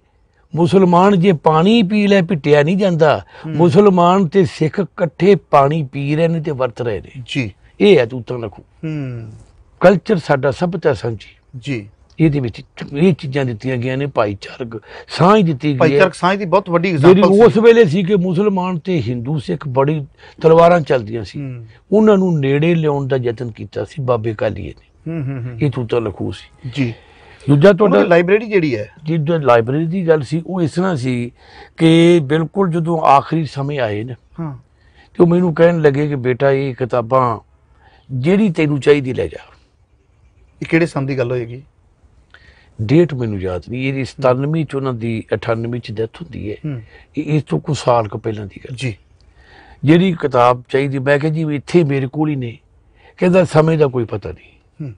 ਮੁਸਲਮਾਨ ਜੇ ਪਾਣੀ ਪੀ ਲੈ ਪਿੱਟਿਆ ਨਹੀਂ ਜਾਂਦਾ ਮੁਸਲਮਾਨ ਤੇ ਸਿੱਖ ਇਕੱਠੇ ਪਾਣੀ ਪੀ ਰਹੇ ਨੇ ਤੇ ਵਰਤ ਰਹੇ ਨੇ ਜੀ ਇਹ ਹੈ ਤਾਂ ਲਖੂ ਹੂੰ ਕਲਚਰ ਸਾਡਾ ਸਭਤਾ ਸਾਂਝੀ ਜੀ ਇਹਦੇ ਵਿੱਚ ਇਹ ਚੀਜ਼ਾਂ ਦਿੱਤੀਆਂ ਗਈਆਂ ਨੇ ਭਾਈਚਾਰਕ ਸਾਂਝ ਦਿੱਤੀ ਗਈ ਹੈ ਭਾਈਚਾਰਕ ਸਾਂਝ ਦੀ ਬਹੁਤ ਵੱਡੀ ਐਗਜ਼ਾਮਪਲ ਸੀ ਉਸ ਵੇਲੇ ਸੀ ਕਿ ਮੁਸਲਮਾਨ ਤੇ ਹਿੰਦੂ ਸਿੱਖ ਬੜੀ ਤਲਵਾਰਾਂ ਚੱਲਦੀਆਂ ਸੀ ਉਹਨਾਂ ਨੂੰ ਨੇੜੇ ਲਿਆਉਣ ਦਾ ਯਤਨ ਕੀਤਾ ਸੀ ਬਾਬੇ ਕਾਲੀਏ ਨੇ ਹੂੰ ਹੂੰ ਇਹ ਤੂੰ ਤਾਂ ਲਖੂ ਸੀ ਜੀ ਦੂਜਾ ਤੁਹਾਡਾ ਲਾਇਬ੍ਰੇਰੀ ਜਿਹੜੀ ਹੈ ਜੀ ਜੋ ਲਾਇਬ੍ਰੇਰੀ ਦੀ ਗੱਲ ਸੀ ਉਹ ਇਸ ਤਰ੍ਹਾਂ ਸੀ ਕਿ ਬਿਲਕੁਲ ਜਦੋਂ ਆਖਰੀ ਸਮੇਂ ਆਏ ਨਾ ਹਾਂ ਤੇ ਉਹ ਮੈਨੂੰ ਕਹਿਣ ਲੱਗੇ ਕਿ ਬੇਟਾ ਇਹ ਕਿਤਾਬਾਂ ਜਿਹੜੀ ਤੈਨੂੰ ਚਾਹੀਦੀ ਲੈ ਜਾ ਇਹ ਕਿਹੜੇ ਸਾਲ ਦੀ ਗੱਲ ਹੋਏਗੀ ਡੇਟ ਮੈਨੂੰ ਯਾਦ ਨਹੀਂ ਇਹ 97 ਚ ਉਹਨਾਂ ਦੀ 98 ਚ ਡੈਥ ਹੁੰਦੀ ਹੈ ਇਹ ਇਸ ਤੋਂ ਕੁਝ ਸਾਲ ਕੁ ਪਹਿਲਾਂ ਦੀ ਗੱਲ ਜੀ ਜਿਹੜੀ ਕਿਤਾਬ ਚਾਹੀਦੀ ਮੈਂ ਕਿਹਾ ਜੀ ਇੱਥੇ ਮੇਰੇ ਕੋਲ ਹੀ ਨੇ ਕਹਿੰਦਾ ਸਮੇਂ ਦਾ ਕੋਈ ਪਤਾ ਨਹੀਂ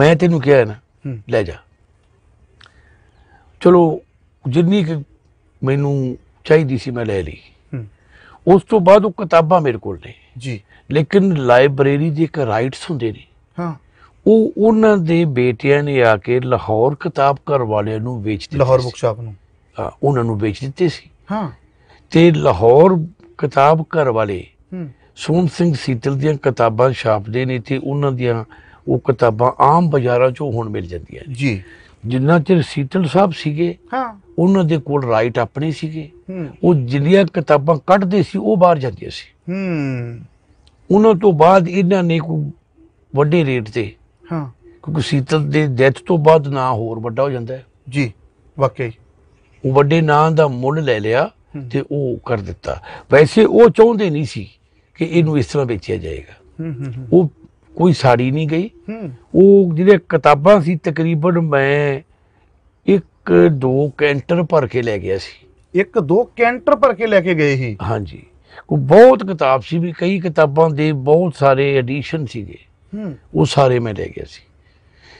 ਮੈਂ ਤੈਨੂੰ ਕਿਹਾ ਨਾ ਲੈ ਜਾ ਚਲੋ ਜਿੰਨੀ ਕਿ ਮੈਨੂੰ ਚਾਹੀਦੀ ਸੀ ਮੈਂ ਲੈ ਲਈ ਉਸ ਤੋਂ ਬਾਅਦ ਉਹ ਕਿਤਾਬਾਂ ਮੇਰੇ ਕੋਲ ਨੇ ਜੀ ਲੇਕਿਨ ਲਾਇਬ੍ਰੇਰੀ ਦੇ ਇੱਕ ਰਾਈਟਸ ਹੁੰਦੇ ਨੇ ਹਾਂ ਉਹ ਉਹਨਾਂ ਦੇ ਬੇਟਿਆਂ ਨੇ ਆ ਕੇ ਲਾਹੌਰ ਕਿਤਾਬ ਘਰ ਵਾਲਿਆਂ ਨੂੰ ਵੇਚ ਦਿੱਤੀ ਲਾਹੌਰ ਬੁੱਕ ਸ਼ਾਪ ਨੂੰ ਹਾਂ ਉਹਨਾਂ ਨੂੰ ਵੇਚ ਦਿੱਤੇ ਸੀ ਹਾਂ ਤੇ ਲਾਹੌਰ ਕਿਤਾਬ ਘਰ ਵਾਲੇ ਹੂੰ ਸੋਨ ਸਿੰਘ ਸੀਤਲ ਦੀਆਂ ਕਿਤਾਬਾਂ ਛਾਪਦੇ ਨੇ ਤੇ ਉਹਨਾਂ ਦੀਆਂ ਉਹ ਕਿਤਾਬਾਂ ਆਮ ਬਾਜ਼ਾਰਾਂ 'ਚੋਂ ਹੁਣ ਮਿਲ ਜਾਂਦੀਆਂ ਨੇ ਜੀ ਜਿੰਨਾ ਚਿਰ ਸੀਤਲ ਸਾਹਿਬ ਸੀਗੇ ਹਾਂ ਉਹਨਾਂ ਦੇ ਕੋਲ ਰਾਈਟ ਆਪਣੇ ਸੀਗੇ ਉਹ ਜਿੰਨੀਆਂ ਕਿਤਾਬਾਂ ਕੱਢਦੇ ਸੀ ਉਹ ਬਾਹਰ ਜਾਂਦੀਆਂ ਸੀ ਹੂੰ ਉਹਨਾਂ ਤੋਂ ਬਾਅਦ ਇਹਨਾਂ ਨੇ ਕੋ ਵੱਡੇ ਰੇਟ ਤੇ ਹਾਂ ਕਿਉਂਕਿ ਸੀਤਲ ਦੇ ਡੈਥ ਤੋਂ ਬਾਅਦ ਨਾ ਹੋਰ ਵੱਡਾ ਹੋ ਜਾਂਦਾ ਜੀ ਵਾਕਈ ਉਹ ਵੱਡੇ ਨਾਂ ਦਾ ਮੁੱਲ ਲੈ ਲਿਆ ਤੇ ਉਹ ਕਰ ਦਿੱਤਾ ਵੈਸੇ ਉਹ ਚਾਹੁੰਦੇ ਨਹੀਂ ਸੀ ਕਿ ਇਹਨੂੰ ਇਸ ਤਰ੍ਹਾਂ ਵੇਚਿਆ ਜਾਏਗਾ ਹੂੰ ਹੂੰ ਉਹ ਕੋਈ ਸਾੜੀ ਨਹੀਂ ਗਈ ਉਹ ਜਿਹੜੇ ਕਿਤਾਬਾਂ ਸੀ ਤਕਰੀਬਨ ਮੈਂ ਇੱਕ ਦੋ ਕੈਂਟਰ ਭਰ ਕੇ ਲੈ ਗਿਆ ਸੀ ਇੱਕ ਦੋ ਕੈਂਟਰ ਭਰ ਕੇ ਲੈ ਕੇ ਗਏ ਸੀ ਹਾਂਜੀ ਕੋ ਬਹੁਤ ਕਿਤਾਬ ਸੀ ਵੀ ਕਈ ਕਿਤਾਬਾਂ ਦੇ ਬਹੁਤ ਸਾਰੇ ਐਡੀਸ਼ਨ ਸੀਗੇ ਉਹ ਸਾਰੇ ਮੈਂ ਲੈ ਗਿਆ ਸੀ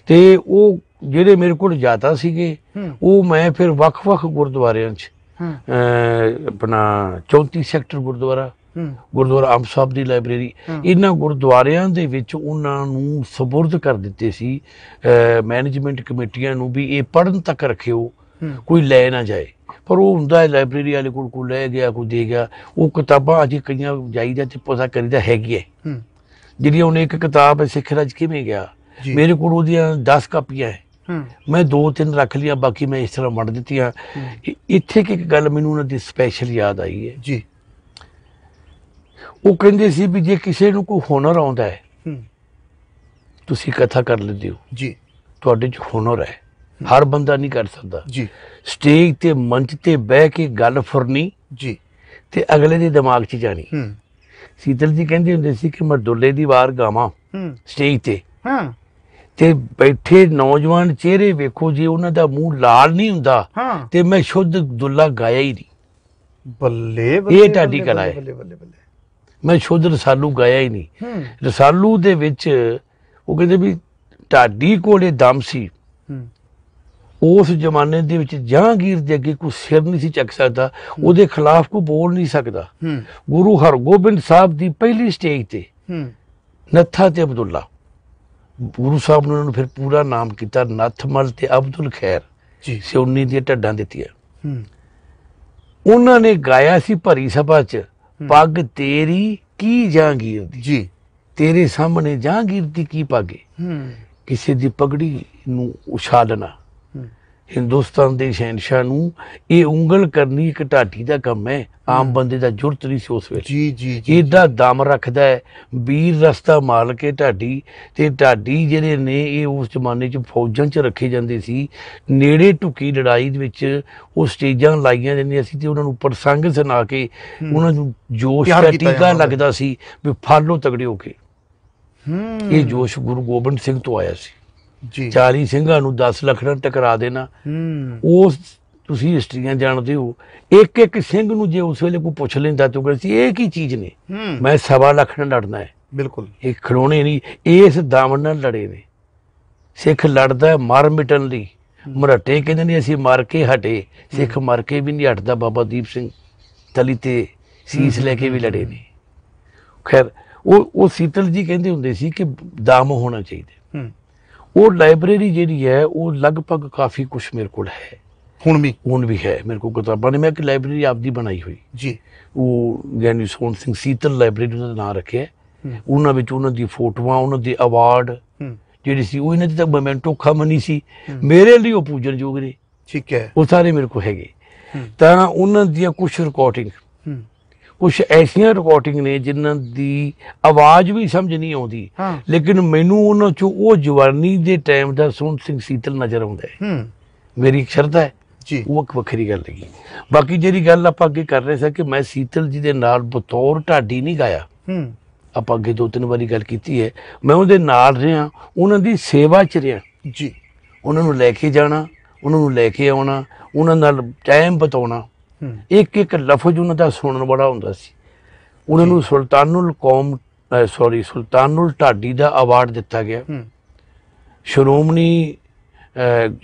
ਤੇ ਉਹ ਜਿਹੜੇ ਮੇਰੇ ਕੋਲ ਜਾਤਾ ਸੀਗੇ ਉਹ ਮੈਂ ਫਿਰ ਵੱਖ-ਵੱਖ ਗੁਰਦੁਆਰਿਆਂ 'ਚ ਆਪਣਾ 34 ਸੈਕਟਰ ਗੁਰਦੁਆਰਾ ਗੁਰਦੁਆਰਾ ਅੰਬ ਸਾਹਿਬ ਦੀ ਲਾਇਬ੍ਰੇਰੀ ਇਹਨਾਂ ਗੁਰਦੁਆਰਿਆਂ ਦੇ ਵਿੱਚ ਉਹਨਾਂ ਨੂੰ ਸਬੁਰਦ ਕਰ ਦਿੱਤੇ ਸੀ ਮੈਨੇਜਮੈਂਟ ਕਮੇਟੀਆਂ ਨੂੰ ਵੀ ਇਹ ਪੜਨ ਤੱਕ ਰੱਖਿਓ ਕੋਈ ਲੈ ਨਾ ਜਾਏ ਪਰ ਉਹ ਹੁੰਦਾ ਹੈ ਲਾਇਬ੍ਰੇਰੀ ਵਾਲੇ ਕੋਲ ਕੋ ਲੈ ਗਿਆ ਕੋ ਦੇ ਗਿਆ ਉਹ ਕਿਤਾਬਾਂ ਅਜੇ ਕਈਆਂ ਜਾਈਦਾ ਤੇ ਪਤਾ ਕਰੀਦਾ ਹੈਗੀ ਹੈ ਜਿਹੜੀ ਉਹਨੇ ਇੱਕ ਕਿਤਾਬ ਸਿੱਖ ਰਾਜ ਕਿਵੇਂ ਗਿਆ ਮੇਰੇ ਕੋਲ ਉਹਦੀਆਂ 10 ਕਾਪੀਆਂ ਹੈ ਮੈਂ ਦੋ ਤਿੰਨ ਰੱਖ ਲਿਆ ਬਾਕੀ ਮੈਂ ਇਸ ਤਰ੍ਹਾਂ ਵੰਡ ਦਿੱਤੀਆਂ ਇੱਥੇ ਕਿ ਇੱਕ ਗੱਲ ਮੈਨੂੰ ਉਹਨਾਂ ਦੀ ਸਪੈਸ਼ਲ ਯਾਦ ਆਈ ਹੈ ਜੀ ਉਹ ਕਹਿੰਦੇ ਸੀ ਵੀ ਜੇ ਕਿਸੇ ਨੂੰ ਕੋਈ ਹੁਨਰ ਆਉਂਦਾ ਹੈ ਤੁਸੀਂ ਕਥਾ ਕਰ ਲੈਂਦੇ ਹੋ ਜੀ ਤੁਹਾਡੇ 'ਚ ਹੁਨਰ ਹੈ ਹਰ ਬੰਦਾ ਨਹੀਂ ਕਰ ਸਕਦਾ ਜੀ ਸਟੇਜ ਤੇ ਮੰਚ ਤੇ ਬਹਿ ਕੇ ਗੱਲ ਫੁਰਨੀ ਜੀ ਤੇ ਅਗਲੇ ਦੇ ਦਿਮਾਗ 'ਚ ਜਾਣੀ ਸੀਤਲ ਜੀ ਕਹਿੰਦੇ ਹੁੰਦੇ ਸੀ ਕਿ ਮੈਂ ਦੁੱਲੇ ਦੀ ਵਾਰ ਗਾਵਾਂ ਸਟੇਜ ਤੇ ਹਾਂ ਤੇ ਬੈਠੇ ਨੌਜਵਾਨ ਚਿਹਰੇ ਵੇਖੋ ਜੇ ਉਹਨਾਂ ਦਾ ਮੂੰਹ ਲਾਲ ਨਹੀਂ ਹੁੰਦਾ ਤੇ ਮੈਂ ਸ਼ੁੱਧ ਦੁੱਲਾ ਗਾਇਆ ਹੀ ਨਹੀਂ ਬੱਲੇ ਬੱਲੇ ਇਹ ਟਾਡੀ ਕਲਾ ਹੈ ਬੱਲੇ ਬੱਲੇ ਬੱਲੇ ਮੈਂ ਸ਼ੁੱਧ ਰਸਾਲੂ ਗਾਇਆ ਹੀ ਨਹੀਂ ਰਸਾਲੂ ਦੇ ਵਿੱਚ ਉਹ ਕਹਿੰਦੇ ਵੀ ਢਾਡੀ ਕੋਲੇ ਦਮ ਸੀ ਉਸ ਜ਼ਮਾਨੇ ਦੇ ਵਿੱਚ ਜਹਾਂਗੀਰ ਦੇ ਅੱਗੇ ਕੋਈ ਸਿਰ ਨਹੀਂ ਸੀ ਚੱਕ ਸਕਦਾ ਉਹਦੇ ਖਿਲਾਫ ਕੋਈ ਬੋਲ ਨਹੀਂ ਸਕਦਾ ਗੁਰੂ ਹਰਗੋਬਿੰਦ ਸਾਹਿਬ ਦੀ ਪਹਿਲੀ ਸਟੇਜ ਤੇ ਨੱਥਾ ਤੇ ਅਬਦੁੱਲਾ ਗੁਰੂ ਸਾਹਿਬ ਨੇ ਉਹਨਾਂ ਨੂੰ ਫਿਰ ਪੂਰਾ ਨਾਮ ਕੀਤਾ ਨੱਥਮਲ ਤੇ ਅਬਦੁਲ ਖੈਰ ਜੀ ਸਿਉਨੀ ਦੀਆਂ ਢੱਡਾਂ ਦਿੱਤੀਆਂ ਉਹਨਾਂ ਨੇ ਗਾਇਆ ਸੀ ਭਰੀ ਸਭਾ 'ਚ ਪੱਗ ਤੇਰੀ ਕੀ ਜਾਂਗੀਰ ਦੀ ਜੀ ਤੇਰੇ ਸਾਹਮਣੇ ਜਾਂਗੀਰ ਦੀ ਕੀ ਪਾਗੇ ਹੂੰ ਕਿਸੇ ਦੀ ਪਗੜੀ ਨੂੰ ਉਛਾਲਣਾ ਹਿੰਦੁਸਤਾਨ ਦੇ ਸ਼ਹਿਨशाह ਨੂੰ ਇਹ ਉਂਗਲ ਕਰਨੀ ਇੱਕ ਢਾਟੀ ਦਾ ਕੰਮ ਹੈ ਆਮ ਬੰਦੇ ਦਾ ਜੁਰਤ ਨਹੀਂ ਸੀ ਉਸ ਵੇਲੇ ਜੀ ਜੀ ਜੀ ਇਹਦਾ ਦਮ ਰੱਖਦਾ ਹੈ ਵੀਰ ਰਸਤਾ ਮਾਲ ਕੇ ਢਾਡੀ ਤੇ ਢਾਡੀ ਜਿਹੜੇ ਨੇ ਇਹ ਉਸ ਜ਼ਮਾਨੇ 'ਚ ਫੌਜਾਂ 'ਚ ਰੱਖੇ ਜਾਂਦੇ ਸੀ ਨੇੜੇ ਟੁਕੀ ਲੜਾਈ ਦੇ ਵਿੱਚ ਉਹ ਸਟੇਜਾਂ ਲਾਈਆਂ ਜਾਂਦੀਆਂ ਸੀ ਤੇ ਉਹਨਾਂ ਨੂੰ ਪ੍ਰਸੰਗ ਸੁਣਾ ਕੇ ਉਹਨਾਂ ਨੂੰ ਜੋਸ਼ ਦਾ ਟੀਕਾ ਲੱਗਦਾ ਸੀ ਵੀ ਫਾਲੋ ਤਗੜੇ ਹੋ ਕੇ ਹੂੰ ਇਹ ਜੋਸ਼ ਗੁਰੂ ਗੋਬਿੰਦ ਸਿੰਘ ਤੋਂ ਆਇਆ ਸੀ ਜੀ 40 ਸਿੰਘਾਂ ਨੂੰ 10 ਲੱਖ ਨਾਲ ਟਕਰਾ ਦੇਣਾ ਹੂੰ ਉਸ ਤੁਸੀਂ ਹਿਸਟਰੀਆਂ ਜਾਣਦੇ ਹੋ ਇੱਕ ਇੱਕ ਸਿੰਘ ਨੂੰ ਜੇ ਉਸ ਵੇਲੇ ਕੋਈ ਪੁੱਛ ਲੈਂਦਾ ਕਹਿੰਦਾ ਸੀ ਇਹ ਕੀ ਚੀਜ਼ ਨੇ ਮੈਂ ਸਵਾ ਲੱਖ ਨਾਲ ਲੜਨਾ ਹੈ ਬਿਲਕੁਲ ਇਹ ਖੜੋਣੇ ਨਹੀਂ ਇਸ ਦਾਮਨ ਨਾਲ ਲੜੇ ਨੇ ਸਿੱਖ ਲੜਦਾ ਮਰ ਮਿਟਣ ਲਈ ਮਰਟੇ ਕਹਿੰਦੇ ਨੇ ਅਸੀਂ ਮਰ ਕੇ ਹਟੇ ਸਿੱਖ ਮਰ ਕੇ ਵੀ ਨਹੀਂ ਹਟਦਾ ਬਾਬਾ ਦੀਪ ਸਿੰਘ ਤਲੀ ਤੇ ਸੀਸ ਲੈ ਕੇ ਵੀ ਲੜੇ ਨੇ ਖੈਰ ਉਹ ਉਹ ਸੀਤਲ ਜੀ ਕਹਿੰਦੇ ਹੁੰਦੇ ਸੀ ਕਿ ਦਮ ਹੋਣਾ ਚਾਹੀਦਾ ਹੂੰ ਉਹ ਲਾਇਬ੍ਰੇਰੀ ਜਿਹੜੀ ਹੈ ਉਹ ਲਗਭਗ ਕਾਫੀ ਕੁਝ ਮੇਰੇ ਕੋਲ ਹੈ ਹੁਣ ਵੀ ਹੁਣ ਵੀ ਹੈ ਮੇਰੇ ਕੋਲ ਕਿਤਾਬਾਂ ਨੇ ਮੈਂ ਇੱਕ ਲਾਇਬ੍ਰੇਰੀ ਆਪਦੀ ਬਣਾਈ ਹੋਈ ਜੀ ਉਹ ਗੈਨ ਸੋਹਣ ਸਿੰਘ ਸੀਤਲ ਲਾਇਬ੍ਰੇਰੀ ਦਾ ਨਾਮ ਰੱਖਿਆ ਉਹਨਾਂ ਵਿੱਚ ਉਹਨਾਂ ਦੀ ਫੋਟੋਆਂ ਉਹਨਾਂ ਦੇ ਅਵਾਰਡ ਜਿਹੜੀ ਸੀ ਉਹ ਇਹਨਾਂ ਦੀ ਤਾਂ ਮੈਮੈਂਟੋ ਨਹੀਂ ਸੀ ਮੇਰੇ ਲਈ ਉਹ ਪੂਜਣਯੋਗ ਨੇ ਠੀਕ ਹੈ ਉਹ ਸਾਰੇ ਮੇਰੇ ਕੋਲ ਹੈਗੇ ਤਾਂ ਉਹਨਾਂ ਦੀਆਂ ਕੁਝ ਰਿਕਾਰਡਿੰਗ ਕੁਝ ਐਸੀਆਂ ਰਿਕਾਰਡਿੰਗ ਨੇ ਜਿਨ੍ਹਾਂ ਦੀ ਆਵਾਜ਼ ਵੀ ਸਮਝ ਨਹੀਂ ਆਉਂਦੀ ਲੇਕਿਨ ਮੈਨੂੰ ਉਹਨਾਂ ਚੋਂ ਉਹ ਜਵਾਨੀ ਦੇ ਟਾਈਮ ਦਾ ਸੁਣ ਸਿੰਘ ਸੀਤਲ ਨਜ਼ਰ ਆਉਂਦਾ ਹੈ ਮੇਰੀ ਸ਼ਰਧਾ ਹੈ ਜੀ ਉਹ ਵੱਖਰੀ ਗੱਲ ਹੈਗੀ ਬਾਕੀ ਜਿਹੜੀ ਗੱਲ ਆਪਾਂ ਅੱਗੇ ਕਰ ਰਹੇ ਸੀ ਕਿ ਮੈਂ ਸੀਤਲ ਜੀ ਦੇ ਨਾਲ ਬਤੌਰ ਢਾਡੀ ਨਹੀਂ ਗਾਇਆ ਹੂੰ ਆਪਾਂ ਅੱਗੇ ਦੋ ਤਿੰਨ ਵਾਰੀ ਗੱਲ ਕੀਤੀ ਹੈ ਮੈਂ ਉਹਦੇ ਨਾਲ ਰਿਹਾ ਉਹਨਾਂ ਦੀ ਸੇਵਾ ਚ ਰਿਹਾ ਜੀ ਉਹਨਾਂ ਨੂੰ ਲੈ ਕੇ ਜਾਣਾ ਉਹਨਾਂ ਨੂੰ ਲੈ ਕੇ ਆਉਣਾ ਉਹਨਾਂ ਨਾਲ ਟਾਈਮ ਬਤਾਉਣਾ ਇੱਕ ਇੱਕ ਲਫ਼ਜ਼ ਉਹਨਾਂ ਦਾ ਸੁਣਨ ਬੜਾ ਹੁੰਦਾ ਸੀ ਉਹਨਾਂ ਨੂੰ ਸੁਲਤਾਨੁਲ ਕੌਮ ਸੌਰੀ ਸੁਲਤਾਨੁਲ ਢਾਡੀ ਦਾ ਅਵਾਰਡ ਦਿੱਤਾ ਗਿਆ ਸ਼੍ਰੋਮਣੀ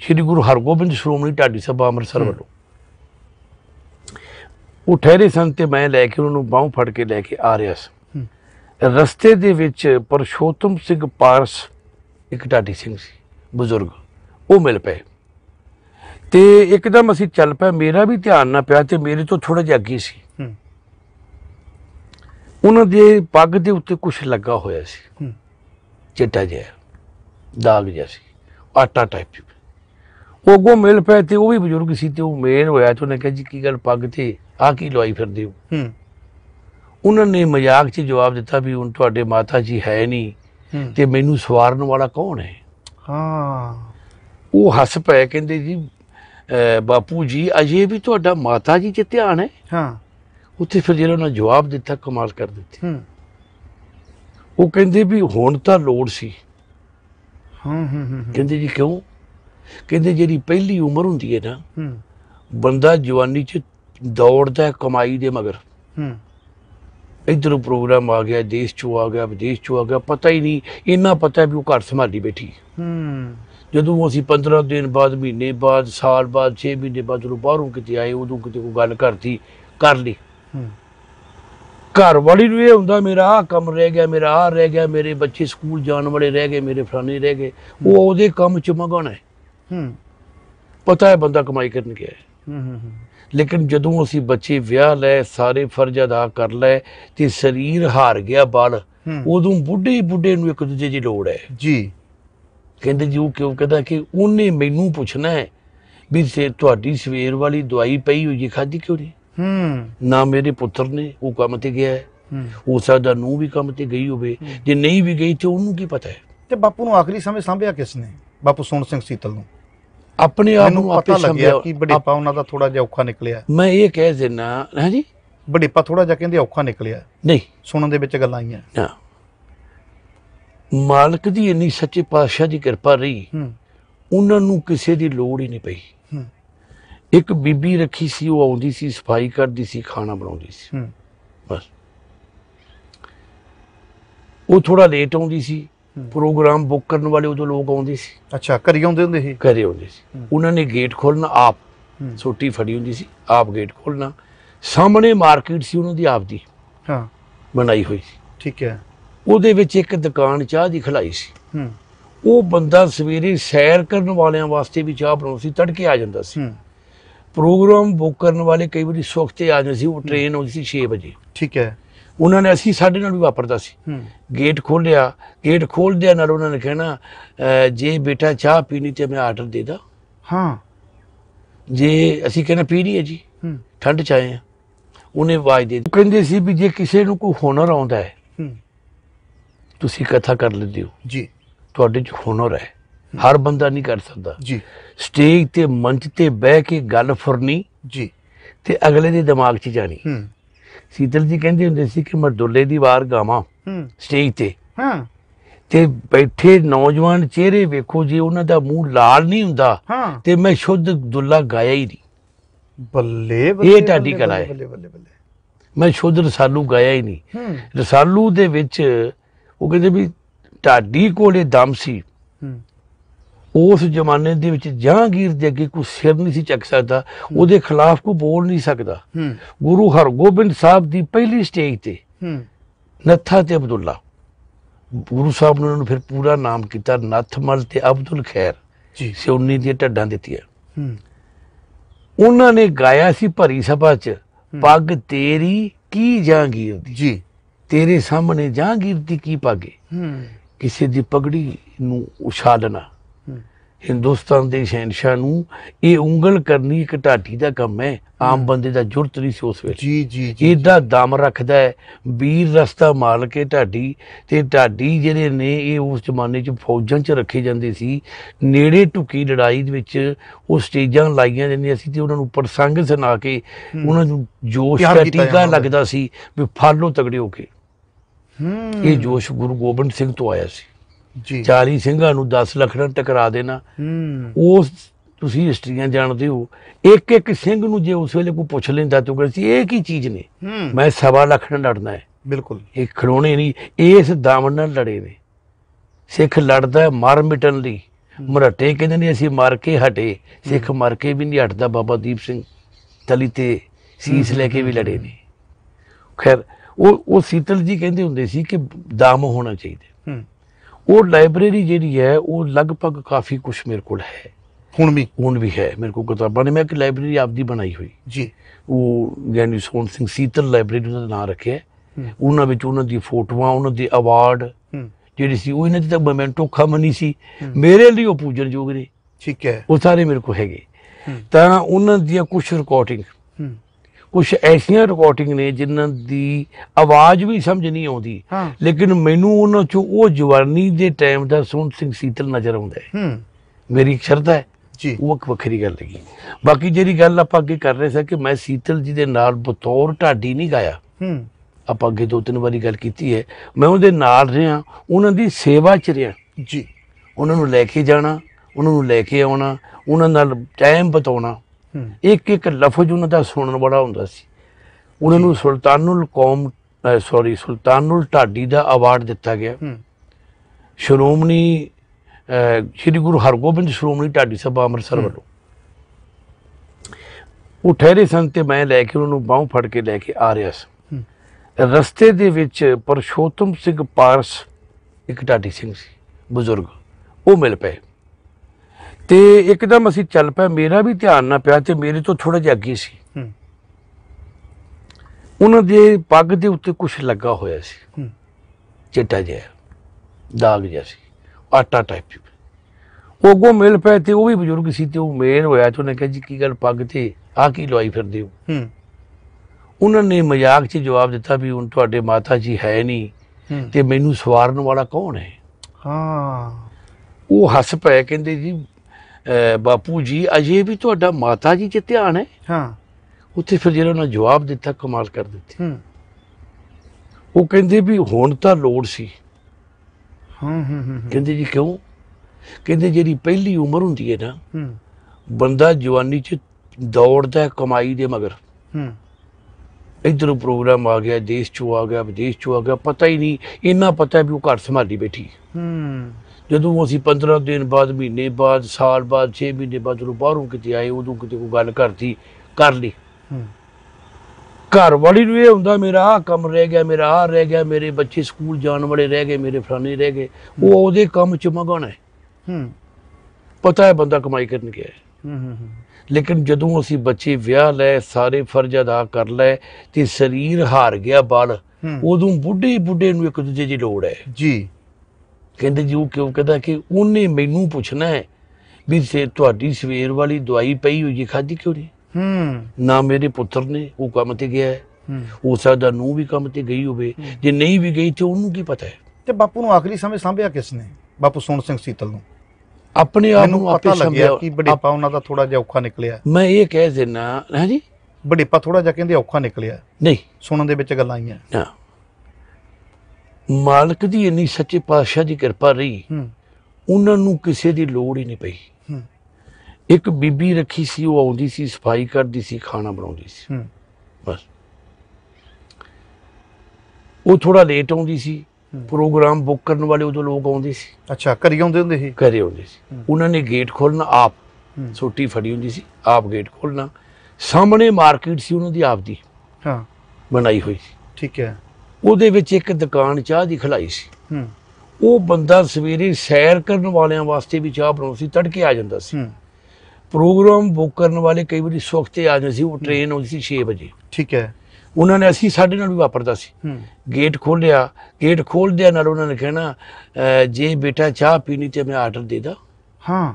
ਸ੍ਰੀ ਗੁਰੂ ਹਰਗੋਬਿੰਦ ਸ਼੍ਰੋਮਣੀ ਢਾਡੀ ਸਭਾ ਅੰਮ੍ਰਿਤਸਰ ਵੱਲੋਂ ਉਹ ਠਹਿਰੇ ਸਨ ਤੇ ਮੈਂ ਲੈ ਕੇ ਉਹਨਾਂ ਨੂੰ ਬਾਹੋਂ ਫੜ ਕੇ ਲੈ ਕੇ ਆ ਰਿਹਾ ਸੀ ਰਸਤੇ ਦੇ ਵਿੱਚ ਪਰਸ਼ੋਤਮ ਸਿੰਘ ਪਾਰਸ ਇੱਕ ਢਾਡੀ ਸਿੰਘ ਸੀ ਬਜ਼ੁਰਗ ਉਹ ਮਿਲ ਪਏ ਤੇ ਇੱਕਦਮ ਅਸੀਂ ਚੱਲ ਪਏ ਮੇਰਾ ਵੀ ਧਿਆਨ ਨਾ ਪਿਆ ਤੇ ਮੇਰੇ ਤੋਂ ਥੋੜਾ ਜਿਹਾ ਅੱਗੇ ਸੀ ਉਹਨਾਂ ਦੇ ਪੱਗ ਦੇ ਉੱਤੇ ਕੁਝ ਲੱਗਾ ਹੋਇਆ ਸੀ ਚਿੱਟਾ ਜਿਹਾ ਦਾਗ ਜਿਹਾ ਸੀ ਆਟਾ ਟਾਈਪ ਉਹ ਗੋ ਮਿਲ ਪਏ ਤੇ ਉਹ ਵੀ ਬਜ਼ੁਰਗ ਸੀ ਤੇ ਉਹ ਮੇਨ ਹੋਇਆ ਤੇ ਉਹਨੇ ਕਿਹਾ ਜੀ ਕੀ ਗੱਲ ਪੱਗ ਤੇ ਆ ਕੀ ਲਵਾਈ ਫਿਰਦੇ ਹੋ ਹੂੰ ਉਹਨਾਂ ਨੇ ਮਜ਼ਾਕ 'ਚ ਜਵਾਬ ਦਿੱਤਾ ਵੀ ਹੁਣ ਤੁਹਾਡੇ ਮਾਤਾ ਜੀ ਹੈ ਨਹੀਂ ਤੇ ਮੈਨੂੰ ਸਵਾਰਨ ਵਾਲਾ ਕੌਣ ਹੈ ਹਾਂ ਉਹ ਹੱਸ ਪਏ ਕਹਿੰਦੇ ਜੀ ਬਾਪੂ ਜੀ ਅਜੇ ਵੀ ਤੁਹਾਡਾ ਮਾਤਾ ਜੀ 'ਚ ਧਿਆਨ ਹੈ ਹਾਂ ਉੱਥੇ ਫਿਰ ਜਿਹੜਾ ਉਹਨਾਂ ਜਵਾਬ ਦਿੱਤਾ ਕਮਾਲ ਕਰ ਦਿੱਤੀ ਹੂੰ ਉਹ ਕਹਿੰਦੇ ਵੀ ਹੁਣ ਤਾਂ ਲੋੜ ਸੀ ਹਾਂ ਹਾਂ ਕਹਿੰਦੇ ਜੀ ਕਿਉਂ ਕਹਿੰਦੇ ਜਿਹੜੀ ਪਹਿਲੀ ਉਮਰ ਹੁੰਦੀ ਹੈ ਨਾ ਹੂੰ ਬੰਦਾ ਜਵਾਨੀ 'ਚ ਦੌੜਦਾ ਕਮਾਈ ਦੇ ਮਗਰ ਹੂੰ ਇਧਰੋਂ ਪ੍ਰੋਗਰਾਮ ਆ ਗਿਆ ਦੇਸ਼ ਚੋਂ ਆ ਗਿਆ ਵਿਦੇਸ਼ ਚੋਂ ਆ ਗਿਆ ਪਤਾ ਹੀ ਨਹੀਂ ਇੰਨਾ ਪਤਾ ਵੀ ਉਹ ਘਰ ਸੰਭਾਲੀ ਬੈਠੀ ਹੂੰ ਜਦੋਂ ਅਸੀਂ 15 ਦਿਨ ਬਾਅਦ ਮਹੀਨੇ ਬਾਅਦ ਸਾਲ ਬਾਅਦ 6 ਮਹੀਨੇ ਬਾਅਦ ਜਦੋਂ ਬਾਹਰੋਂ ਕਿਤੇ ਆਏ ਉਦੋਂ ਕਿਤੇ ਕੋਈ ਗੱਲ ਕਰਤੀ ਕਰ ਲਈ ਘਰ ਵਾਲੀ ਨੂੰ ਇਹ ਹੁੰਦਾ ਮੇਰਾ ਆ ਕੰਮ ਰਹਿ ਗਿਆ ਮੇਰਾ ਆ ਰਹਿ ਗਿਆ ਮੇਰੇ ਬੱਚੇ ਸਕੂਲ ਜਾਣ ਵਾਲੇ ਰਹਿ ਗਏ ਮੇਰੇ ਫਲਾਣੇ ਰਹਿ ਗਏ ਉਹ ਉਹਦੇ ਕੰਮ ਚ ਮਗਣਾ ਹੈ ਪਤਾ ਹੈ ਬੰਦਾ ਕਮਾਈ ਕਰਨ ਗਿਆ ਹੈ ਲੇਕਿਨ ਜਦੋਂ ਅਸੀਂ ਬੱਚੇ ਵਿਆਹ ਲੈ ਸਾਰੇ ਫਰਜ਼ ਅਦਾ ਕਰ ਲੈ ਤੇ ਸਰੀਰ ਹਾਰ ਗਿਆ ਬਲ ਉਦੋਂ ਬੁੱਢੇ ਬੁੱਢੇ ਨੂੰ ਇੱਕ ਦੂਜੇ ਦੀ ਲੋੜ ਹੈ ਜੀ ਕਹਿੰਦੇ ਜੀ ਉਹ ਕਿਉਂ ਕਹਦਾ ਕਿ ਉਹਨੇ ਮੈਨੂੰ ਪੁੱਛਣਾ ਹੈ ਵੀ ਤੇ ਤੁਹਾਡੀ ਸਵੇਰ ਵਾਲੀ ਦਵਾਈ ਪਈ ਹੋਈ ਜੀ ਖਾਦੀ ਕਿਉਂ ਨਹੀਂ ਹੂੰ ਨਾ ਮੇਰੇ ਪੁੱਤਰ ਨੇ ਉਹ ਕੰਮ ਤੇ ਗਿਆ ਹੈ ਹੋ ਦਾ ਨੂੰ ਵੀ ਕੰਮ ਤੇ ਗਈ ਹੋਵੇ ਜੇ ਨਹੀਂ ਵੀ ਗਈ ਤੇ ਉਹਨੂੰ ਕੀ ਪਤਾ ਹੈ ਤੇ ਬਾਪੂ ਨੂੰ ਆਖਰੀ ਸਮੇਂ ਸੰਭਿਆ ਕਿਸ ਨੇ ਬਾਪੂ ਸੋਹਣ ਸਿੰਘ ਸੀਤਲ ਨੂੰ ਆਪਣੇ ਆਪ ਨੂੰ ਆਪੇ ਸੰਭਿਆ ਕਿ ਬੜੇਪਾ ਉਹਨਾਂ ਦਾ ਥੋੜਾ ਜਿਹਾ ਔਖਾ ਨਿਕਲਿਆ ਮੈਂ ਇਹ ਕਹਿ ਦਿੰਨਾ ਹਾਂਜੀ ਬੜੇਪਾ ਥੋੜਾ ਜਿਹਾ ਕਹਿੰਦੇ ਔਖਾ ਨਿਕਲਿਆ ਨਹੀਂ ਸੁਣਨ ਦੇ ਵਿੱਚ ਗੱਲਾਂ ਆਈਆਂ ਹਾਂ ਮਾਲਕ ਦੀ ਇੰਨੀ ਸੱਚੇ ਪਾਤਸ਼ਾਹ ਦੀ ਕਿਰਪਾ ਰਹੀ ਉਹਨਾਂ ਨੂੰ ਕਿਸੇ ਦੀ ਲੋੜ ਹੀ ਨਹੀਂ ਪਈ ਇੱਕ ਬੀਬੀ ਰੱਖੀ ਸੀ ਉਹ ਆਉਂਦੀ ਸੀ ਸਫਾਈ ਕਰਦੀ ਸੀ ਖਾਣਾ ਬਣਾਉਂਦੀ ਸੀ ਬਸ ਉਹ ਥੋੜਾ ਲੇਟ ਆਉਂਦੀ ਸੀ ਪ੍ਰੋਗਰਾਮ ਬੁੱਕ ਕਰਨ ਵਾਲੇ ਉਦੋਂ ਲੋਕ ਆਉਂਦੇ ਸੀ ਅੱਛਾ ਘਰੇ ਆਉਂਦੇ ਹੁੰਦੇ ਸੀ ਘਰੇ ਆਉਂਦੇ ਸੀ ਉਹਨਾਂ ਨੇ ਗੇਟ ਖੋਲਣਾ ਆਪ ਛੋਟੀ ਫੜੀ ਹੁੰਦੀ ਸੀ ਆਪ ਗੇਟ ਖੋਲਣਾ ਸਾਹਮਣੇ ਮਾਰਕੀਟ ਸੀ ਉਹਨਾਂ ਦੀ ਆਪ ਦੀ ਹਾਂ ਬਣਾਈ ਹੋਈ ਸੀ ਠੀਕ ਹੈ ਉਹਦੇ ਵਿੱਚ ਇੱਕ ਦੁਕਾਨ ਚਾਹ ਦੀ ਖਲਾਈ ਸੀ ਉਹ ਬੰਦਾ ਸਵੇਰੇ ਸੈਰ ਕਰਨ ਵਾਲਿਆਂ ਵਾਸਤੇ ਵੀ ਚਾਹ ਬਣਾਉਂਦਾ ਸੀ ਤੜਕੇ ਆ ਜਾਂਦਾ ਸੀ ਪ੍ਰੋਗਰਾਮ ਬੁੱਕ ਕਰਨ ਵਾਲੇ ਕਈ ਵਾਰੀ ਸੁਖ ਤੇ ਆ ਜਾਂਦੇ ਸੀ ਉਹ ਟ੍ਰੇਨ ਆਉਂਦੀ ਸੀ 6 ਵਜੇ ਠੀਕ ਹੈ ਉਹਨਾਂ ਨੇ ਅਸੀਂ ਸਾਡੇ ਨਾਲ ਵੀ ਵਾਪਰਦਾ ਸੀ ਗੇਟ ਖੋਲਿਆ ਗੇਟ ਖੋਲਦਿਆਂ ਨਾਲ ਉਹਨਾਂ ਨੇ ਕਹਿਣਾ ਜੇ ਬੇਟਾ ਚਾਹ ਪੀਣੀ ਤੇ ਮੈਂ ਆਰਡਰ ਦੇ ਦਾ ਹਾਂ ਜੇ ਅਸੀਂ ਕਹਿੰਦੇ ਪੀਣੀ ਹੈ ਜੀ ਠੰਡ ਚ ਆਏ ਆ ਉਹਨੇ ਆਵਾਜ਼ ਦੇ ਕਹਿੰਦੇ ਸੀ ਵੀ ਜੇ ਕਿਸੇ ਨੂੰ ਕੋਈ ਹੁਨਰ ਆਉਂਦਾ ਹੈ ਤੁਸੀਂ ਕਥਾ ਕਰ ਲੈਂਦੇ ਹੋ ਜੀ ਤੁਹਾਡੇ 'ਚ ਹੁਨਰ ਹੈ ਹਰ ਬੰਦਾ ਨਹੀਂ ਕਰ ਸਕਦਾ ਜੀ ਸਟੇਜ ਤੇ ਮੰਚ ਤੇ ਬਹਿ ਕੇ ਗੱਲ ਫੁਰਨੀ ਜੀ ਤੇ ਅਗਲੇ ਦੇ ਦਿਮਾਗ 'ਚ ਜਾਣੀ ਹੂੰ ਸੀਤਲ ਜੀ ਕਹਿੰਦੇ ਹੁੰਦੇ ਸੀ ਕਿ ਮੈਂ ਦੁੱਲੇ ਦੀ ਵਾਰ ਗਾਵਾਂ ਹੂੰ ਸਟੇਜ ਤੇ ਹਾਂ ਤੇ ਬੈਠੇ ਨੌਜਵਾਨ ਚਿਹਰੇ ਵੇਖੋ ਜੇ ਉਹਨਾਂ ਦਾ ਮੂੰਹ ਲਾਲ ਨਹੀਂ ਹੁੰਦਾ ਤੇ ਮੈਂ ਸ਼ੁੱਧ ਦੁੱਲਾ ਗਾਇਆ ਹੀ ਨਹੀਂ ਬੱਲੇ ਬੱਲੇ ਇਹ ਤੁਹਾਡੀ ਕਲਾ ਹੈ ਬੱਲੇ ਬੱਲੇ ਬੱਲੇ ਮੈਂ ਸ਼ੁੱਧ ਰਸਾਲੂ ਗਾਇਆ ਹੀ ਨਹੀਂ ਰਸਾਲੂ ਦੇ ਵਿੱਚ ਉਹ ਕਹਿੰਦੇ ਵੀ ਢਾਡੀ ਕੋਲੇ ਦਮ ਸੀ ਉਸ ਜ਼ਮਾਨੇ ਦੇ ਵਿੱਚ ਜਹਾਂਗੀਰ ਦੇ ਅੱਗੇ ਕੋਈ ਸਿਰ ਨਹੀਂ ਸੀ ਚੱਕ ਸਕਦਾ ਉਹਦੇ ਖਿਲਾਫ ਕੋਈ ਬੋਲ ਨਹੀਂ ਸਕਦਾ ਗੁਰੂ ਹਰਗੋਬਿੰਦ ਸਾਹਿਬ ਦੀ ਪਹਿਲੀ ਸਟੇਜ ਤੇ ਨੱਥਾ ਤੇ ਅਬਦੁੱਲਾ ਗੁਰੂ ਸਾਹਿਬ ਨੇ ਉਹਨਾਂ ਨੂੰ ਫਿਰ ਪੂਰਾ ਨਾਮ ਕੀਤਾ ਨੱਥਮਲ ਤੇ ਅਬਦੁਲ ਖੈਰ ਜੀ ਸਿਉਨੀ ਦੀਆਂ ਢੱਡਾਂ ਦਿੱਤੀਆਂ ਉਹਨਾਂ ਨੇ ਗਾਇਆ ਸੀ ਭਰੀ ਸਭਾ 'ਚ ਪੱਗ ਤੇਰੀ ਕੀ ਜਹਾਂਗੀਰ ਦੀ ਜੀ ਤੇਰੇ ਸਾਹਮਣੇ ਜਹਾਂਗੀਰ ਦੀ ਕੀ ਪਾਗੇ ਕਿਸੇ ਦੀ ਪਗੜੀ ਨੂੰ ਉਛਾਲਣਾ ਹਿੰਦੁਸਤਾਨ ਦੇ ਸ਼ਹਿਨशाह ਨੂੰ ਇਹ ਉਂਗਲ ਕਰਨੀ ਇੱਕ ਢਾਟੀ ਦਾ ਕੰਮ ਹੈ ਆਮ ਬੰਦੇ ਦਾ ਜੁਰਤ ਨਹੀਂ ਸੀ ਉਸ ਵੇਲੇ ਜੀ ਜੀ ਜੀ ਇਹਦਾ ਦਮ ਰੱਖਦਾ ਹੈ ਵੀਰ ਰਸਤਾ ਮਾਲ ਕੇ ਢਾਡੀ ਤੇ ਢਾਡੀ ਜਿਹੜੇ ਨੇ ਇਹ ਉਸ ਜ਼ਮਾਨੇ 'ਚ ਫੌਜਾਂ 'ਚ ਰੱਖੇ ਜਾਂਦੇ ਸੀ ਨੇੜੇ ਟੁਕੀ ਲੜਾਈ ਦੇ ਵਿੱਚ ਉਹ ਸਟੇਜਾਂ ਲਾਈਆਂ ਜਾਂਦੀਆਂ ਸੀ ਤੇ ਉਹਨਾਂ ਨੂੰ ਪ੍ਰਸੰਗ ਸੁਣਾ ਕੇ ਉਹਨਾਂ ਨੂੰ ਜੋਸ਼ ਦਾ ਟੀਕਾ ਲੱਗਦਾ ਸੀ ਵੀ ਫਾਲੋ ਤਗੜੇ ਹੋ ਕੇ ਇਹ ਜੋਸ਼ ਗੁਰੂ ਗੋਬਿੰਦ ਸਿੰਘ ਤੋਂ ਆਇਆ ਸੀ ਜੀ 40 ਸਿੰਘਾਂ ਨੂੰ 10 ਲੱਖ ਨਾਲ ਟਕਰਾ ਦੇਣਾ ਹੂੰ ਉਸ ਤੁਸੀਂ ਹਿਸਟਰੀਆਂ ਜਾਣਦੇ ਹੋ ਇੱਕ ਇੱਕ ਸਿੰਘ ਨੂੰ ਜੇ ਉਸ ਵੇਲੇ ਕੋਈ ਪੁੱਛ ਲੈਂਦਾ ਤੂੰ ਕਹਿੰਦੀ ਸੀ ਇਹ ਕੀ ਚੀਜ਼ ਨੇ ਮੈਂ ਸਵਾ ਲੱਖ ਨਾਲ ਲੜਨਾ ਹੈ ਬਿਲਕੁਲ ਇਹ ਖਰੋਣੇ ਨਹੀਂ ਇਸ ਦਮ ਨਾਲ ਲੜੇ ਨੇ ਸਿੱਖ ਲੜਦਾ ਮਰ ਮਿਟਣ ਲਈ ਮਰਟੇ ਕਹਿੰਦੇ ਨੇ ਅਸੀਂ ਮਾਰ ਕੇ ਹਟੇ ਸਿੱਖ ਮਰ ਕੇ ਵੀ ਨਹੀਂ ਹਟਦਾ ਬਾਬਾ ਦੀਪ ਸਿੰਘ ਤਲੀ ਤੇ ਸੀਸ ਲੈ ਕੇ ਵੀ ਲੜੇ ਨੇ ਖੈਰ ਉਹ ਉਹ ਸੀਤਲ ਜੀ ਕਹਿੰਦੇ ਹੁੰਦੇ ਸੀ ਕਿ ਦਾਮ ਹੋਣਾ ਚਾਹੀਦਾ ਉਹ ਲਾਇਬ੍ਰੇਰੀ ਜਿਹੜੀ ਹੈ ਉਹ ਲਗਭਗ ਕਾਫੀ ਕੁਝ ਮੇਰੇ ਕੋਲ ਹੈ ਹੁਣ ਵੀ ਹੁਣ ਵੀ ਹੈ ਮੇਰੇ ਕੋਲ ਕਿਤਾਬਾਂ ਨੇ ਮੈਂ ਇੱਕ ਲਾਇਬ੍ਰੇਰੀ ਆਪਦੀ ਬਣਾਈ ਹੋਈ ਜੀ ਉਹ ਗੈਨੀ ਸੋਨ ਸਿੰਘ ਸੀਤਲ ਲਾਇਬ੍ਰੇਰੀ ਦਾ ਨਾਮ ਰੱਖਿਆ ਉਹਨਾਂ ਵਿੱਚ ਉਹਨਾਂ ਦੀ ਫੋਟੋਆਂ ਉਹਨਾਂ ਦੇ ਅਵਾਰਡ ਜਿਹੜੀ ਸੀ ਉਹ ਇਹਨਾਂ ਦੀ ਤਾਂ ਮੋਮੈਂਟੋ ਖਮਨੀ ਸੀ ਮੇਰੇ ਲਈ ਉਹ ਪੂਜਣਯੋਗ ਨੇ ਠੀਕ ਹੈ ਉਹ ਸਾਰੇ ਮੇਰੇ ਕੋਲ ਹੈਗੇ ਤਾਂ ਉਹਨਾਂ ਦੀਆਂ ਕੁਝ ਰਿਕਾਰਡਿੰਗ ਕੁਝ ਐਸੀਆਂ ਰਿਕਾਰਡਿੰਗ ਨੇ ਜਿਨ੍ਹਾਂ ਦੀ ਆਵਾਜ਼ ਵੀ ਸਮਝ ਨਹੀਂ ਆਉਂਦੀ ਲੇਕਿਨ ਮੈਨੂੰ ਉਹਨਾਂ ਚੋਂ ਉਹ ਜਵਾਨੀ ਦੇ ਟਾਈਮ ਦਾ ਸੋਹਣ ਸਿੰਘ ਸੀਤਲ ਨਜ਼ਰ ਆਉਂਦਾ ਹੈ ਮੇਰੀ ਇੱਕ ਸ਼ਰਤ ਹੈ ਜੀ ਉਹ ਵੱਖਰੀ ਗੱਲ ਹੈ ਬਾਕੀ ਜਿਹੜੀ ਗੱਲ ਆਪਾਂ ਅੱਗੇ ਕਰ ਰਹੇ ਸੀ ਕਿ ਮੈਂ ਸੀਤਲ ਜੀ ਦੇ ਨਾਲ ਬਤੌਰ ਢਾਡੀ ਨਹੀਂ ਗਾਇਆ ਹੂੰ ਆਪਾਂ ਅੱਗੇ ਦੋ ਤਿੰਨ ਵਾਰੀ ਗੱਲ ਕੀਤੀ ਹੈ ਮੈਂ ਉਹਦੇ ਨਾਲ ਰਿਹਾ ਉਹਨਾਂ ਦੀ ਸੇਵਾ ਚ ਰਿਹਾ ਜੀ ਉਹਨਾਂ ਨੂੰ ਲੈ ਕੇ ਜਾਣਾ ਉਹਨਾਂ ਨੂੰ ਲੈ ਕੇ ਆਉਣਾ ਉਹਨਾਂ ਨਾਲ ਟਾਈਮ ਬਤਾਉਣਾ ਇੱਕ ਇੱਕ ਲਫ਼ਜ਼ ਉਹਨਾਂ ਦਾ ਸੁਣਨ ਵਾਲਾ ਹੁੰਦਾ ਸੀ ਉਹਨਾਂ ਨੂੰ ਸੁਲਤਾਨੁਲ ਕੌਮ ਸੌਰੀ ਸੁਲਤਾਨੁਲ ਢਾਡੀ ਦਾ ਅਵਾਰਡ ਦਿੱਤਾ ਗਿਆ ਸ਼੍ਰੋਮਣੀ ਸ੍ਰੀ ਗੁਰੂ ਹਰਗੋਬਿੰਦ ਸ਼੍ਰੋਮਣੀ ਢਾਡੀ ਸਭਾ ਅੰਮ੍ਰਿਤਸਰ ਵੱਲੋਂ ਉਹ ਠਹਿਰੇ ਸੰਤ ਤੇ ਮੈਂ ਲੈ ਕੇ ਉਹਨੂੰ ਬਾਹ ਫੜ ਕੇ ਲੈ ਕੇ ਆ ਰਿਹਾ ਸੀ ਰਸਤੇ ਦੇ ਵਿੱਚ ਪਰਸ਼ੋਤਮ ਸਿੰਘ ਪਾਰਸ ਇੱਕ ਢਾਡੀ ਸਿੰਘ ਸੀ ਬਜ਼ੁਰਗ ਉਹ ਮਿਲ ਪਏ ਤੇ ਇੱਕਦਮ ਅਸੀਂ ਚੱਲ ਪਏ ਮੇਰਾ ਵੀ ਧਿਆਨ ਨਾ ਪਿਆ ਤੇ ਮੇਰੇ ਤੋਂ ਥੋੜਾ ਜਿਹਾ ਅੱਗੇ ਸੀ ਉਹਨਾਂ ਦੇ ਪੱਗ ਦੇ ਉੱਤੇ ਕੁਝ ਲੱਗਾ ਹੋਇਆ ਸੀ ਚਿੱਟਾ ਜਿਹਾ ਦਾਗ ਜਿਹਾ ਸੀ ਆਟਾ ਟਾਈਪ ਉਹ ਗੋ ਮਿਲ ਪਏ ਤੇ ਉਹ ਵੀ ਬਜ਼ੁਰਗ ਸੀ ਤੇ ਉਹ ਮੇਨ ਹੋਇਆ ਤੇ ਉਹਨੇ ਕਿਹਾ ਜੀ ਕੀ ਗੱਲ ਪੱਗ ਤੇ ਆ ਕੀ ਲਵਾਈ ਫਿਰਦੇ ਹੋ ਉਹਨਾਂ ਨੇ ਮਜ਼ਾਕ 'ਚ ਜਵਾਬ ਦਿੱਤਾ ਵੀ ਹੁਣ ਤੁਹਾਡੇ ਮਾਤਾ ਜੀ ਹੈ ਨਹੀਂ ਤੇ ਮੈਨੂੰ ਸਵਾਰਨ ਵਾਲਾ ਕੌਣ ਹੈ ਹਾਂ ਉਹ ਹੱਸ ਪਏ ਕਹਿੰਦੇ ਜੀ ਬਾਪੂ ਜੀ ਅਜੇ ਵੀ ਤੁਹਾਡਾ ਮਾਤਾ ਜੀ ਤੇ ਧਿਆਨ ਹੈ ਹਾਂ ਉੱਥੇ ਫਿਰ ਜਿਹੜਾ ਉਹਨਾਂ ਜਵਾਬ ਦਿੱਤਾ ਕਮਾਲ ਕਰ ਦਿੱਤੀ ਹੂੰ ਉਹ ਕਹਿੰਦੇ ਵੀ ਹੁਣ ਤਾਂ ਲੋੜ ਸੀ ਹਾਂ ਹਾਂ ਹਾਂ ਕਹਿੰਦੇ ਜੀ ਕਿਉਂ ਕਹਿੰਦੇ ਜਿਹੜੀ ਪਹਿਲੀ ਉਮਰ ਹੁੰਦੀ ਹੈ ਨਾ ਹੂੰ ਬੰਦਾ ਜਵਾਨੀ 'ਚ ਦੌੜਦਾ ਹੈ ਕਮਾਈ ਦੇ ਮਗਰ ਹੂੰ ਇਧਰੋਂ ਪ੍ਰੋਗਰਾਮ ਆ ਗਿਆ ਦੇਸ਼ ਚੋਂ ਆ ਗਿਆ ਵਿਦੇਸ਼ ਚੋਂ ਆ ਗਿਆ ਪਤਾ ਹੀ ਨਹੀਂ ਇੰਨਾ ਪਤਾ ਵੀ ਉਹ ਘਰ ਸੰਭਾਲੀ ਬੈਠੀ ਹੂੰ ਜਦੋਂ ਅਸੀਂ 15 ਦਿਨ ਬਾਅਦ ਮਹੀਨੇ ਬਾਅਦ ਸਾਲ ਬਾਅਦ 6 ਮਹੀਨੇ ਬਾਅਦ ਜਦੋਂ ਬਾਹਰੋਂ ਕਿਤੇ ਆਏ ਉਦੋਂ ਕਿਤੇ ਕੋਈ ਗੱਲ ਕਰਦੀ ਕਰ ਲਈ ਘਰ ਵਾਲੀ ਨੂੰ ਇਹ ਹੁੰਦਾ ਮੇਰਾ ਆ ਕੰਮ ਰਹਿ ਗਿਆ ਮੇਰਾ ਆ ਰਹਿ ਗਿਆ ਮੇਰੇ ਬੱਚੇ ਸਕੂਲ ਜਾਣ ਵਾਲੇ ਰਹਿ ਗਏ ਮੇਰੇ ਫਰਾਨੇ ਰਹਿ ਗਏ ਉਹ ਉਹਦੇ ਕੰਮ ਚ ਮਗਾਣਾ ਹੈ ਪਤਾ ਹੈ ਬੰਦਾ ਕਮਾਈ ਕਰਨ ਗਿਆ ਹੈ ਲੇਕਿਨ ਜਦੋਂ ਅਸੀਂ ਬੱਚੇ ਵਿਆਹ ਲੈ ਸਾਰੇ ਫਰਜ਼ ਅਦਾ ਕਰ ਲੈ ਤੇ ਸਰੀਰ ਹਾਰ ਗਿਆ ਬਲ ਉਦੋਂ ਬੁੱਢੇ ਬੁੱਢੇ ਨੂੰ ਇੱਕ ਦੂਜੇ ਦੀ ਲੋੜ ਹੈ ਜੀ ਕਹਿੰਦੇ ਜੀ ਉਹ ਕਿਉਂ ਕਹਦਾ ਕਿ ਉਹਨੇ ਮੈਨੂੰ ਪੁੱਛਣਾ ਹੈ ਵੀ ਸੇ ਤੁਹਾਡੀ ਸਵੇਰ ਵਾਲੀ ਦਵਾਈ ਪਈ ਹੋਈ ਖਾਦੀ ਕਿਉਂ ਨਹੀਂ ਹੂੰ ਨਾ ਮੇਰੇ ਪੁੱਤਰ ਨੇ ਉਹ ਕੰਮ ਤੇ ਗਿਆ ਹੈ ਹੋ ਸਕਦਾ ਨੂੰ ਵੀ ਕੰਮ ਤੇ ਗਈ ਹੋਵੇ ਜੇ ਨਹੀਂ ਵੀ ਗਈ ਤੇ ਉਹਨੂੰ ਕੀ ਪਤਾ ਹੈ ਤੇ ਬਾਪੂ ਨੂੰ ਆਖਰੀ ਸਮੇਂ ਸੰਭਿਆ ਕਿਸ ਨੇ ਬਾਪੂ ਸੋਹਣ ਸਿੰਘ ਸੀਤਲ ਨੂੰ ਆਪਣੇ ਆਪ ਨੂੰ ਆਪੇ ਸੰਭਿਆ ਕਿ ਬੜੇਪਾ ਉਹਨਾਂ ਦਾ ਥੋੜਾ ਜਿਹਾ ਔਖਾ ਨਿਕਲਿਆ ਮੈਂ ਇਹ ਕਹਿ ਦੇਣਾ ਹਾਂਜੀ ਬੜੇਪਾ ਥੋੜਾ ਜਿਹਾ ਕਹਿੰਦੇ ਔਖਾ ਨਿਕਲਿਆ ਨਹੀਂ ਸੁਣਨ ਦੇ ਵਿੱਚ ਗੱਲਾਂ ਆਈਆਂ ਹਾਂ ਮਾਲਕ ਦੀ ਇੰਨੀ ਸੱਚੇ ਪਾਤਸ਼ਾਹ ਦੀ ਕਿਰਪਾ ਰਹੀ ਉਹਨਾਂ ਨੂੰ ਕਿਸੇ ਦੀ ਲੋੜ ਹੀ ਨਹੀਂ ਪਈ ਇੱਕ ਬੀਬੀ ਰੱਖੀ ਸੀ ਉਹ ਆਉਂਦੀ ਸੀ ਸਫਾਈ ਕਰਦੀ ਸੀ ਖਾਣਾ ਬਣਾਉਂਦੀ ਸੀ ਬਸ ਉਹ ਥੋੜਾ ਲੇਟ ਆਉਂਦੀ ਸੀ ਪ੍ਰੋਗਰਾਮ ਬੁੱਕ ਕਰਨ ਵਾਲੇ ਉਦੋਂ ਲੋਕ ਆਉਂਦੇ ਸੀ ਅੱਛਾ ਕਰੀ ਆਉਂਦੇ ਹੁੰਦੇ ਸੀ ਕਰੀ ਆਉਂਦੇ ਸੀ ਉਹਨਾਂ ਨੇ ਗੇਟ ਖੋਲਣਾ ਆਪ ਸੋਟੀ ਫੜੀ ਹੁੰਦੀ ਸੀ ਆਪ ਗੇਟ ਖੋਲਣਾ ਸਾਹਮਣੇ ਮਾਰਕੀਟ ਸੀ ਉਹਨਾਂ ਦੀ ਆਪ ਦੀ ਹਾਂ ਬਣਾਈ ਹੋਈ ਸੀ ਠੀਕ ਹੈ ਉਹਦੇ ਵਿੱਚ ਇੱਕ ਦੁਕਾਨ ਚਾਹ ਦੀ ਖਲਾਈ ਸੀ ਉਹ ਬੰਦਾ ਸਵੇਰੇ ਸੈਰ ਕਰਨ ਵਾਲਿਆਂ ਵਾਸਤੇ ਵੀ ਚਾਹ ਬਣਾਉਂਦਾ ਸੀ ਤੜਕੇ ਆ ਜਾਂਦਾ ਸੀ ਪ੍ਰੋਗਰਾਮ ਬੁੱਕ ਕਰਨ ਵਾਲੇ ਕਈ ਵਾਰੀ ਤੇ ਆ ਜਾਂਦੇ ਸੀ ਉਹ ਟ੍ਰੇਨ ਆਉਂਦੀ ਸੀ 6 ਵਜੇ ਠੀਕ ਹੈ ਉਹਨਾਂ ਨੇ ਅਸੀਂ ਸਾਡੇ ਨਾਲ ਵੀ ਵਾਪਰਦਾ ਸੀ ਗੇਟ ਖੋਲਿਆ ਗੇਟ ਖੋਲਦਿਆਂ ਨਾਲ ਉਹਨਾਂ ਨੇ ਕਹਿਣਾ ਜੇ ਬੇਟਾ ਚਾਹ ਪੀਣੀ ਤੇ ਮੈਂ ਆਰਡਰ ਦੇ ਦਾਂ ਹਾਂ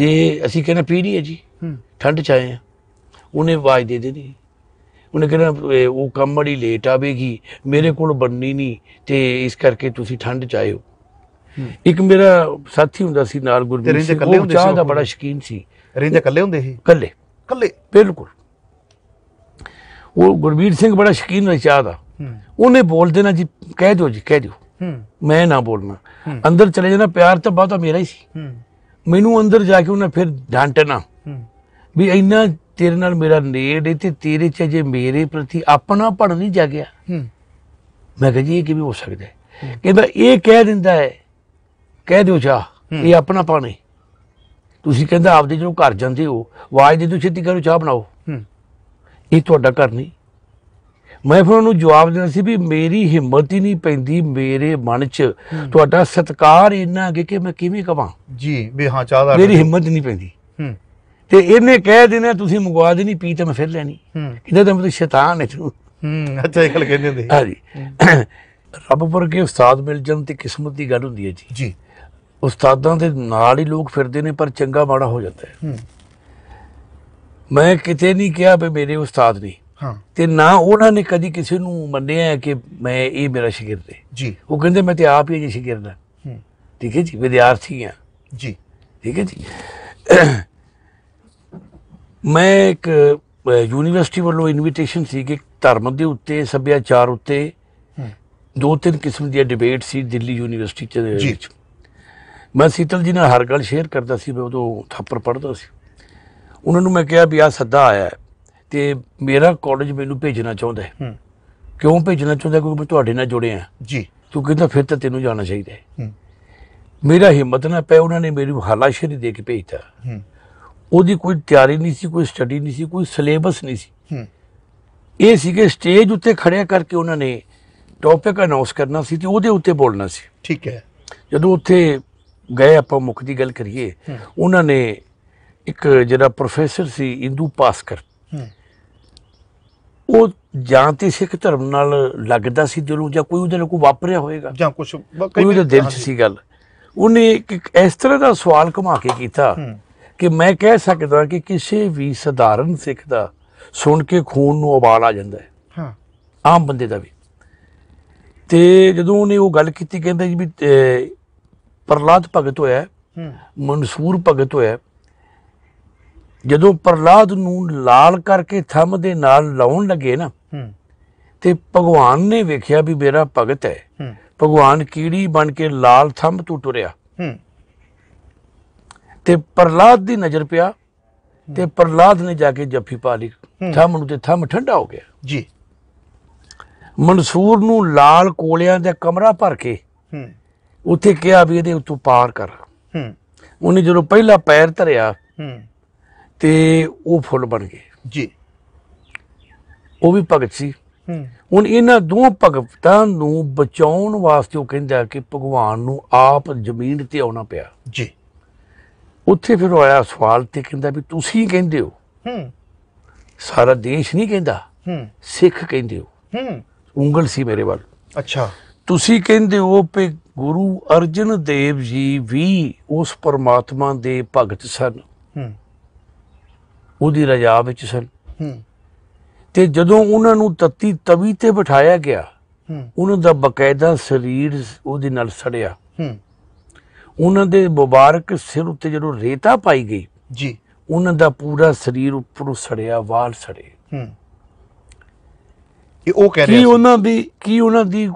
ਜੇ ਅਸੀਂ ਕਹਿੰਦੇ ਪੀਣੀ ਹੈ ਜੀ ਠੰਡ ਚ ਆਏ ਆ ਉਹਨੇ ਆਵਾਜ਼ ਦੇ ਦੇਣੀ ਉਹਨੇ ਕਿਹਾ ਉਹ ਕੰਮ ਬੜੀ ਲੇਟ ਆਵੇਗੀ ਮੇਰੇ ਕੋਲ ਬੰਨੀ ਨਹੀਂ ਤੇ ਇਸ ਕਰਕੇ ਤੁਸੀਂ ਠੰਡ ਆਇਓ ਇੱਕ ਮੇਰਾ ਸਾਥੀ ਹੁੰਦਾ ਸੀ ਨਾਲ ਗੁਰਮੀਤ ਸਿੰਘ ਉਹ ਚਾਹ ਦਾ ਬੜਾ ਸ਼ਕੀਨ ਸੀ ਰਿੰਦੇ ਕੱਲੇ ਹੁੰਦੇ ਸੀ ਕੱਲੇ ਕੱਲੇ ਬਿਲਕੁਲ ਉਹ ਗੁਰਬੀਰ ਸਿੰਘ ਬੜਾ ਸ਼ਕੀਨ ਹੈ ਚਾਹ ਦਾ ਉਹਨੇ ਬੋਲ ਦੇਣਾ ਜੀ ਕਹਿ ਦਿਓ ਜੀ ਕਹਿ ਦਿਓ ਮੈਂ ਨਾ ਬੋਲਣਾ ਅੰਦਰ ਚਲੇ ਜਾਣਾ ਪਿਆਰ ਤਾਂ ਬਹੁਤਾ ਮੇਰਾ ਹੀ ਸੀ ਮੈਨੂੰ ਅੰਦਰ ਜਾ ਕੇ ਉਹਨੇ ਫਿਰ ਡਾਂਟਣਾ ਵੀ ਇੰਨਾ ਤੇਰੇ ਨਾਲ ਮੇਰਾ ਨੇੜ ਹੈ ਤੇ ਤੇਰੇ ਚ ਜੇ ਮੇਰੇ ਪ੍ਰਤੀ ਆਪਣਾ ਪੜ ਨਹੀਂ ਜਾਗਿਆ ਮੈਂ ਕਹ ਜੀ ਇਹ ਕਿਵੇਂ ਹੋ ਸਕਦਾ ਹੈ ਕਹਿੰਦਾ ਇਹ ਕਹਿ ਦਿੰਦਾ ਹੈ ਕਹਿ ਦਿਓ ਜਾ ਇਹ ਆਪਣਾ ਪਾਣੀ ਤੁਸੀਂ ਕਹਿੰਦਾ ਆਪਦੇ ਜਿਹਨੂੰ ਘਰ ਜਾਂਦੇ ਹੋ ਆਵਾਜ਼ ਦੇ ਦਿਓ ਛੇਤੀ ਕਰੋ ਚਾਹ ਬਣਾਓ ਇਹ ਤੁਹਾਡਾ ਘਰ ਨਹੀਂ ਮੈਂ ਫਿਰ ਉਹਨੂੰ ਜਵਾਬ ਦੇਣਾ ਸੀ ਵੀ ਮੇਰੀ ਹਿੰਮਤ ਹੀ ਨਹੀਂ ਪੈਂਦੀ ਮੇਰੇ ਮਨ 'ਚ ਤੁਹਾਡਾ ਸਤਕਾਰ ਇੰਨਾ ਅੱਗੇ ਕਿ ਮੈਂ ਕਿਵੇਂ ਕਵਾਂ ਜੀ ਵੀ ਹਾਂ ਚਾਹਦਾ ਮੇਰੀ ਹਿੰਮਤ ਨਹੀਂ ਪੈਂਦੀ ਹੂੰ ਤੇ ਇਹਨੇ ਕਹਿ ਦੇਣਾ ਤੁਸੀਂ ਮੰਗਵਾ ਦੇਣੀ ਪੀ ਤੇ ਮੈਂ ਫਿਰ ਲੈਣੀ ਇਹਦਾ ਤਾਂ ਮਤਲਬ ਸ਼ੈਤਾਨ ਹੈ ਤੂੰ ਹੂੰ ਅੱਛਾ ਇਹ ਗੱਲ ਕਹਿੰਦੇ ਹੁੰਦੇ ਹਾਂਜੀ ਰੱਬ ਵਰਗੇ ਉਸਤਾਦ ਮਿਲ ਜਾਣ ਤੇ ਕਿਸਮਤ ਦੀ ਗੱਲ ਹੁੰਦੀ ਹੈ ਜੀ ਜੀ ਉਸਤਾਦਾਂ ਦੇ ਨਾਲ ਹੀ ਲੋਕ ਫਿਰਦੇ ਨੇ ਪਰ ਚੰਗਾ ਮਾੜਾ ਹੋ ਜਾਂਦਾ ਹੈ ਮੈਂ ਕਿਤੇ ਨਹੀਂ ਕਿਹਾ ਵੀ ਮੇਰੇ ਉਸਤਾਦ ਨੇ ਹਾਂ ਤੇ ਨਾ ਉਹਨਾਂ ਨੇ ਕਦੀ ਕਿਸੇ ਨੂੰ ਮੰਨਿਆ ਕਿ ਮੈਂ ਇਹ ਮੇਰਾ ਸ਼ਾਗਿਰਦ ਹੈ ਜੀ ਉਹ ਕਹਿੰਦੇ ਮੈਂ ਤੇ ਆਪ ਹੀ ਜੀ ਸ਼ਾਗਿਰਦ ਹਾਂ ਠੀਕ ਹੈ ਜੀ ਵਿਦਿਆਰਥੀ ਹਾਂ ਜੀ ਠੀਕ ਹੈ ਜੀ ਮੈਂ ਇੱਕ ਯੂਨੀਵਰਸਿਟੀ ਵੱਲੋਂ ਇਨਵੀਟੇਸ਼ਨ ਸੀ ਕਿ ਧਰਮ ਦੇ ਉੱਤੇ ਸੱਭਿਆਚਾਰ ਉੱਤੇ ਦੋ ਤਿੰਨ ਕਿਸਮ ਦੀਆਂ ਡਿਬੇਟ ਸੀ ਦਿੱਲੀ ਯੂਨੀਵਰਸਿਟੀ ਚ ਜੀ ਮੈਂ ਸੀਤਲ ਜੀ ਨਾਲ ਹਰ ਗੱਲ ਸ਼ੇਅਰ ਕਰਦਾ ਸੀ ਮੈਂ ਉਦੋਂ ਥਾਪਰ ਪੜਦਾ ਸੀ ਉਹਨਾਂ ਨੂੰ ਮੈਂ ਕਿਹਾ ਵੀ ਆ ਸੱਦਾ ਆਇਆ ਤੇ ਮੇਰਾ ਕਾਲਜ ਮੈਨੂੰ ਭੇਜਣਾ ਚਾਹੁੰਦਾ ਹੈ ਕਿਉਂ ਭੇਜਣਾ ਚਾਹੁੰਦਾ ਕਿਉਂਕਿ ਮੈਂ ਤੁਹਾਡੇ ਨਾਲ ਜੁੜਿਆ ਜੀ ਤੂੰ ਕਹਿੰਦਾ ਫਿਰ ਤਾਂ ਤੈਨੂੰ ਜਾਣਾ ਚਾਹੀਦਾ ਹੈ ਮੇਰਾ ਹਿੰਮਤ ਨਾ ਪੈ ਉਹਨਾਂ ਨੇ ਮੇਰੀ ਹਾਲਾਸ਼ੇਰੀ ਦੇ ਕੇ ਭੇਜਤਾ ਉਹਦੀ ਕੋਈ ਤਿਆਰੀ ਨਹੀਂ ਸੀ ਕੋਈ ਸਟੱਡੀ ਨਹੀਂ ਸੀ ਕੋਈ ਸਿਲੇਬਸ ਨਹੀਂ ਸੀ ਇਹ ਸੀ ਕਿ ਸਟੇਜ ਉੱਤੇ ਖੜਿਆ ਕਰਕੇ ਉਹਨਾਂ ਨੇ ਟੌਪਿਕ ਅਨਾਉਂਸ ਕਰਨਾ ਸੀ ਤੇ ਉਹਦੇ ਉੱਤੇ ਬੋਲਣਾ ਸੀ ਠੀਕ ਹੈ ਜਦੋਂ ਉੱਥੇ ਗਏ ਆਪਾਂ ਮੁੱਖ ਦੀ ਗੱਲ ਕਰੀਏ ਉਹਨਾਂ ਨੇ ਇੱਕ ਜਿਹੜਾ ਪ੍ਰੋਫੈਸਰ ਸੀ ਇੰਦੂ ਪਾਸਕਰ ਉਹ ਜਾਂ ਤੇ ਸਿੱਖ ਧਰਮ ਨਾਲ ਲੱਗਦਾ ਸੀ ਜਦੋਂ ਜਾਂ ਕੋਈ ਉਹਦੇ ਨਾਲ ਕੋਈ ਵਾਪਰਿਆ ਹੋਵੇਗਾ ਜਾਂ ਕੁਝ ਕੋਈ ਉਹਦੇ ਦਿਲ 'ਚ ਸੀ ਗੱਲ ਉਹਨੇ ਇੱਕ ਇਸ ਤਰ੍ਹਾਂ ਦਾ ਸਵਾਲ ਘੁਮਾ ਕੇ ਕੀਤਾ ਕਿ ਮੈਂ ਕਹਿ ਸਕਦਾ ਕਿ ਕਿਸੇ ਵੀ ਸਧਾਰਨ ਸਿੱਖ ਦਾ ਸੁਣ ਕੇ ਖੂਨ ਨੂੰ ਉਬਾਲ ਆ ਜਾਂਦਾ ਹੈ ਹਾਂ ਆਮ ਬੰਦੇ ਦਾ ਵੀ ਤੇ ਜਦੋਂ ਉਹਨੇ ਉਹ ਗੱਲ ਕੀਤੀ ਕਹਿੰਦਾ ਜੀ ਵੀ ਪ੍ਰਲਾਦ ਭਗਤ ਹੋਇਆ ਮਨਸੂਰ ਭਗਤ ਹੋਇਆ ਜਦੋਂ ਪ੍ਰਲਾਦ ਨੂੰ ਲਾਲ ਕਰਕੇ ਥੰਮ ਦੇ ਨਾਲ ਲਾਉਣ ਲੱਗੇ ਨਾ ਤੇ ਭਗਵਾਨ ਨੇ ਵੇਖਿਆ ਵੀ ਮੇਰਾ ਭਗਤ ਹੈ ਭਗਵਾਨ ਕੀੜੀ ਬਣ ਕੇ ਲਾਲ ਥੰਮ ਤੋਂ ਟੁਰਿਆ ਤੇ ਪ੍ਰਲਾਦ ਦੀ ਨਜ਼ਰ ਪਿਆ ਤੇ ਪ੍ਰਲਾਦ ਨੇ ਜਾ ਕੇ ਜੱਫੀ ਪਾ ਲਈ ਥੰਮ ਨੂੰ ਤੇ ਥੰਮ ਠੰਡਾ ਹੋ ਗਿਆ ਜੀ ਮਨਸੂਰ ਨੂੰ ਲਾਲ ਕੋਲਿਆਂ ਦਾ ਕਮਰਾ ਭਰ ਕੇ ਹੂੰ ਉੱਥੇ ਕਿਹਾ ਵੀ ਇਹਦੇ ਉੱਤੋਂ ਪਾਰ ਕਰ ਹੂੰ ਉਹਨੇ ਜਦੋਂ ਪਹਿਲਾ ਪੈਰ ਧਰਿਆ ਹੂੰ ਤੇ ਉਹ ਫੁੱਲ ਬਣ ਗਏ ਜੀ ਉਹ ਵੀ ਭਗਤ ਸੀ ਹੁਣ ਇਹਨਾਂ ਦੋ ਭਗਤਾਂ ਨੂੰ ਬਚਾਉਣ ਵਾਸਤੇ ਉਹ ਕਹਿੰਦਾ ਕਿ ਭਗਵਾਨ ਨੂੰ ਆਪ ਜ਼ਮੀਨ ਤੇ ਆਉਣਾ ਪਿਆ ਜੀ ਉੱਥੇ ਫਿਰ ਆਇਆ ਸਵਾਲ ਤੇ ਕਹਿੰਦਾ ਵੀ ਤੁਸੀਂ ਕਹਿੰਦੇ ਹੋ ਹੂੰ ਸਾਰਾ ਦੇਸ਼ ਨਹੀਂ ਕਹਿੰਦਾ ਹੂੰ ਸਿੱਖ ਕਹਿੰਦੇ ਹੋ ਹੂੰ ਉਂਗਲ ਸੀ ਮੇਰੇ ਵੱਲ ਅੱਛਾ ਤੁਸੀਂ ਕਹਿੰਦੇ ਹੋ ਕਿ ਗੁਰੂ ਅਰਜਨ ਦੇਵ ਜੀ ਵੀ ਉਸ ਪਰਮਾਤਮਾ ਦੇ ਭਗਤ ਸਨ ਹੂੰ ਉਹਦੀ ਰਜਾ ਵਿੱਚ ਸਨ ਹੂੰ ਤੇ ਜਦੋਂ ਉਹਨਾਂ ਨੂੰ ਤਤੀ ਤਵੀ ਤੇ ਬਿਠਾਇਆ ਗਿਆ ਉਹਨਾਂ ਦਾ ਬਕਾਇਦਾ ਸਰੀਰ ਉਹਦੇ ਨਾਲ ਸੜਿਆ ਹੂੰ ਉਹਨਾਂ ਦੇ ਮੁਬਾਰਕ ਸਿਰ ਉੱਤੇ ਜਦੋਂ ਰੇਤਾ ਪਾਈ ਗਈ ਜੀ ਉਹਨਾਂ ਦਾ ਪੂਰਾ ਸਰੀਰ ਉੱਪਰੋਂ ਸੜਿਆ ਵਾਲ ਸੜੇ ਹੂੰ ਇਹ ਉਹ ਕਹਿ ਰਿਹਾ ਕਿ ਉਹਨਾਂ ਦੀ ਕੀ ਉਹਨਾਂ ਦੀ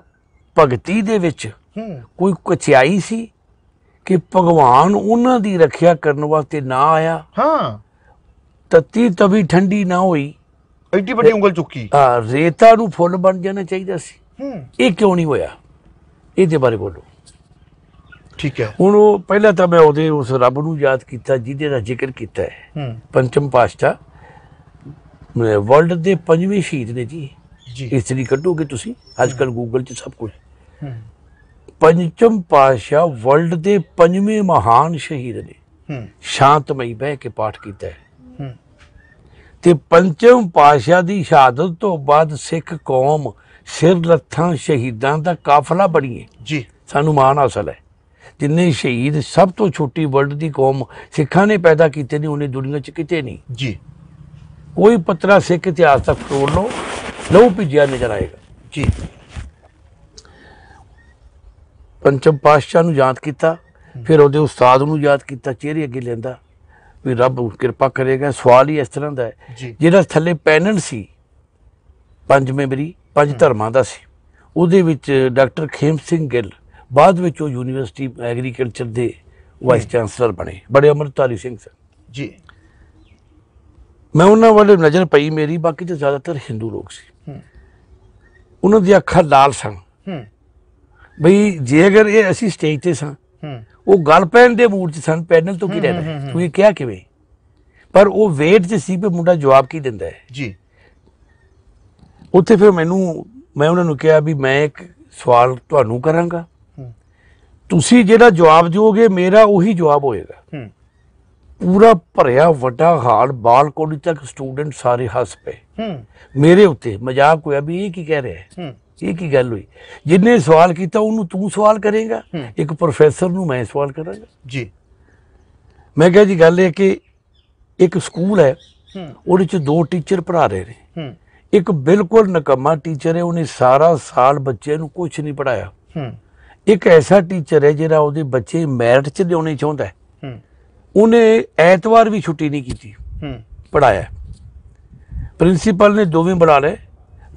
ਭਗਤੀ ਦੇ ਵਿੱਚ ਹੂੰ ਕੋਈ ਕਚਾਈ ਸੀ ਕਿ ਭਗਵਾਨ ਉਹਨਾਂ ਦੀ ਰੱਖਿਆ ਕਰਨ ਵਾਸਤੇ ਨਾ ਆਇਆ ਹਾਂ ਤਤੀ ਤਵੀ ਠੰਡੀ ਨਾ ਹੋਈ ਐਡੀ ਵੱਡੀ ਉਂਗਲ ਚੁੱਕੀ ਹਾਂ ਰੇਤਾ ਨੂੰ ਫੁੱਲ ਬਣ ਜਾਣਾ ਚਾਹੀਦਾ ਸੀ ਹੂੰ ਇਹ ਕਿਉਂ ਨਹੀਂ ਹੋਇਆ ਇਹਦੇ ਬਾਰੇ ਬੋਲੋ ਠੀਕ ਹੈ ਹੁਣ ਉਹ ਪਹਿਲਾਂ ਤਾਂ ਮੈਂ ਉਹਦੇ ਉਸ ਰੱਬ ਨੂੰ ਯਾਦ ਕੀਤਾ ਜਿਹਦੇ ਦਾ ਜ਼ਿਕਰ ਕੀਤਾ ਹੈ ਪੰਚਮ ਪਾਸ਼ਾ ਵਰਲਡ ਦੇ ਪੰਜਵੇਂ ਸ਼ਹੀਦ ਨੇ ਜੀ ਇਸ ਲਈ ਕੱਢੋਗੇ ਤੁਸੀਂ ਅੱਜ ਕੱਲ ਗੂਗਲ 'ਚ ਸਭ ਕੁਝ ਪੰਚਮ ਪਾਸ਼ਾ ਵਰਲਡ ਦੇ ਪੰਜਵੇਂ ਮਹਾਨ ਸ਼ਹੀਦ ਨੇ ਸ਼ਾਂਤਮਈ ਬਹਿ ਕੇ ਪਾਠ ਕੀਤਾ ਹੈ ਤੇ ਪੰਚਮ ਪਾਸ਼ਾ ਦੀ ਸ਼ਹਾਦਤ ਤੋਂ ਬਾਅਦ ਸਿੱਖ ਕੌਮ ਸਿਰ ਲੱਥਾਂ ਸ਼ਹੀਦਾਂ ਦਾ ਕਾਫਲਾ ਬਣੀਏ ਜੀ ਸਾਨੂੰ ਮਾਣ ਹਾਸਲ ਹੈ ਜਿੰਨੇ ਸ਼ਹੀਦ ਸਭ ਤੋਂ ਛੋਟੀ ਵਰਲਡ ਦੀ ਕੌਮ ਸਿੱਖਾਂ ਨੇ ਪੈਦਾ ਕੀਤੇ ਨੇ ਉਹਨੇ ਦੁਨੀਆ 'ਚ ਕਿਤੇ ਨਹੀਂ ਜੀ ਕੋਈ ਪਤਰਾ ਸਿੱਖ ਇਤਿਹਾਸ ਤੱਕ ਤੋੜ ਲਓ ਲਹੂ ਜਿਆ ਨਜ਼ਰ ਆਏਗਾ ਜੀ ਪੰਚਮ ਪਾਤਸ਼ਾਹ ਨੂੰ ਯਾਦ ਕੀਤਾ ਫਿਰ ਉਹਦੇ ਉਸਤਾਦ ਨੂੰ ਯਾਦ ਕੀਤਾ ਚਿਹਰੇ ਅੱਗੇ ਲੈਂਦਾ ਵੀ ਰੱਬ ਕਿਰਪਾ ਕਰੇਗਾ ਸਵਾਲ ਹੀ ਇਸ ਤਰ੍ਹਾਂ ਦਾ ਹੈ ਜਿਹੜਾ ਥੱਲੇ ਪੈਨਲ ਸੀ ਪੰਜਵੇਂ ਬਰੀ ਪੰਜ ਧਰਮਾਂ ਦਾ ਸੀ ਉਹਦੇ ਵਿੱਚ ਡਾਕਟਰ ਖੇਮ ਸਿੰਘ ਗਿੱਲ ਬਾਅਦ ਵਿੱਚ ਉਹ ਯੂਨੀਵਰਸਿਟੀ ਐਗਰੀਕਲਚਰ ਦੇ ਵਾਈਸ ਚਾਂਸਲਰ ਬਣੇ ਬੜੇ ਅਮਰਤਾਰੀ ਸਿੰਘ ਸਰ ਜੀ ਮੈਂ ਉਹਨਾਂ ਵੱਲ ਨਜ਼ਰ ਪਈ ਮੇਰੀ ਬਾਕੀ ਤੇ ਜ਼ਿਆਦਾਤਰ ਹਿੰਦੂ ਲੋਕ ਸੀ ਉਹਨਾਂ ਦੀਆਂ ਅੱਖਾਂ ਲਾਲ ਸਨ ਬਈ ਜੇ ਅਗਰ ਇਹ ਅਸੀਂ ਸਟੇਜ ਤੇ ਸਾਂ ਉਹ ਗੱਲ ਪੈਣ ਦੇ ਮੂਡ 'ਚ ਸਨ ਪੈਨਲ ਤੋਂ ਕੀ ਲੈਣਾ ਤੁਸੀਂ ਕਿਹਾ ਕਿਵੇਂ ਪਰ ਉਹ ਵੇਟ ਤੇ ਸੀ ਪੇ ਮੁੰਡਾ ਜਵਾਬ ਕੀ ਦਿੰਦਾ ਹੈ ਜੀ ਉੱਥੇ ਫਿਰ ਮੈਨੂੰ ਮੈਂ ਉਹਨਾਂ ਨੂੰ ਕਿਹਾ ਵੀ ਮੈਂ ਇੱਕ ਸਵਾਲ ਤੁਹਾਨੂੰ ਕਰਾਂਗਾ ਤੁਸੀਂ ਜਿਹੜਾ ਜਵਾਬ ਦਿਓਗੇ ਮੇਰਾ ਉਹੀ ਜਵਾਬ ਹੋਏਗਾ ਹੂੰ ਪੂਰਾ ਭਰਿਆ ਵੱਡਾ ਹਾਲ ਬਾਲਕੋਨੀ ਤੱਕ ਸਟੂਡੈਂਟ ਸਾਰੇ ਹੱਸ ਪਏ ਹੂੰ ਮੇਰੇ ਉੱਤੇ ਮਜ਼ਾਕ ਹੋਇਆ ਵੀ ਇਹ ਕੀ ਕਹਿ ਰਿਹਾ ਹੈ ਹੂੰ ਇਹ ਕੀ ਗੱਲ ਹੋਈ ਜਿੰਨੇ ਸਵਾਲ ਕੀਤਾ ਉਹਨੂੰ ਤੂੰ ਸਵਾਲ ਕਰੇਗਾ ਇੱਕ ਪ੍ਰੋਫੈਸਰ ਨੂੰ ਮੈਂ ਸਵਾਲ ਕਰਾਂਗਾ ਜੀ ਮੈਂ ਕਿਹਾ ਜੀ ਗੱਲ ਇਹ ਕਿ ਇੱਕ ਸਕੂਲ ਹੈ ਉਹਦੇ ਚ ਦੋ ਟੀਚਰ ਪੜਾ ਰਹੇ ਨੇ ਇੱਕ ਬਿਲਕੁਲ ਨਕਮਾ ਟੀਚਰ ਹੈ ਉਹਨੇ ਸਾਰਾ ਸਾਲ ਬੱਚੇ ਨੂੰ ਕੁਝ ਨਹੀਂ ਪੜਾਇਆ ਇੱਕ ਐਸਾ ਟੀਚਰ ਹੈ ਜਿਹੜਾ ਉਹਦੇ ਬੱਚੇ ਮੈਰਿਟ 'ਚ ਲਿਆਉਣੇ ਚਾਹੁੰਦਾ ਹੈ ਉਹਨੇ ਐਤਵਾਰ ਵੀ ਛੁੱਟੀ ਨਹੀਂ ਕੀਤੀ ਹੂੰ ਪੜਾਇਆ ਪ੍ਰਿੰਸੀਪਲ ਨੇ ਦੋਵੇਂ ਬੁਲਾ ਲਏ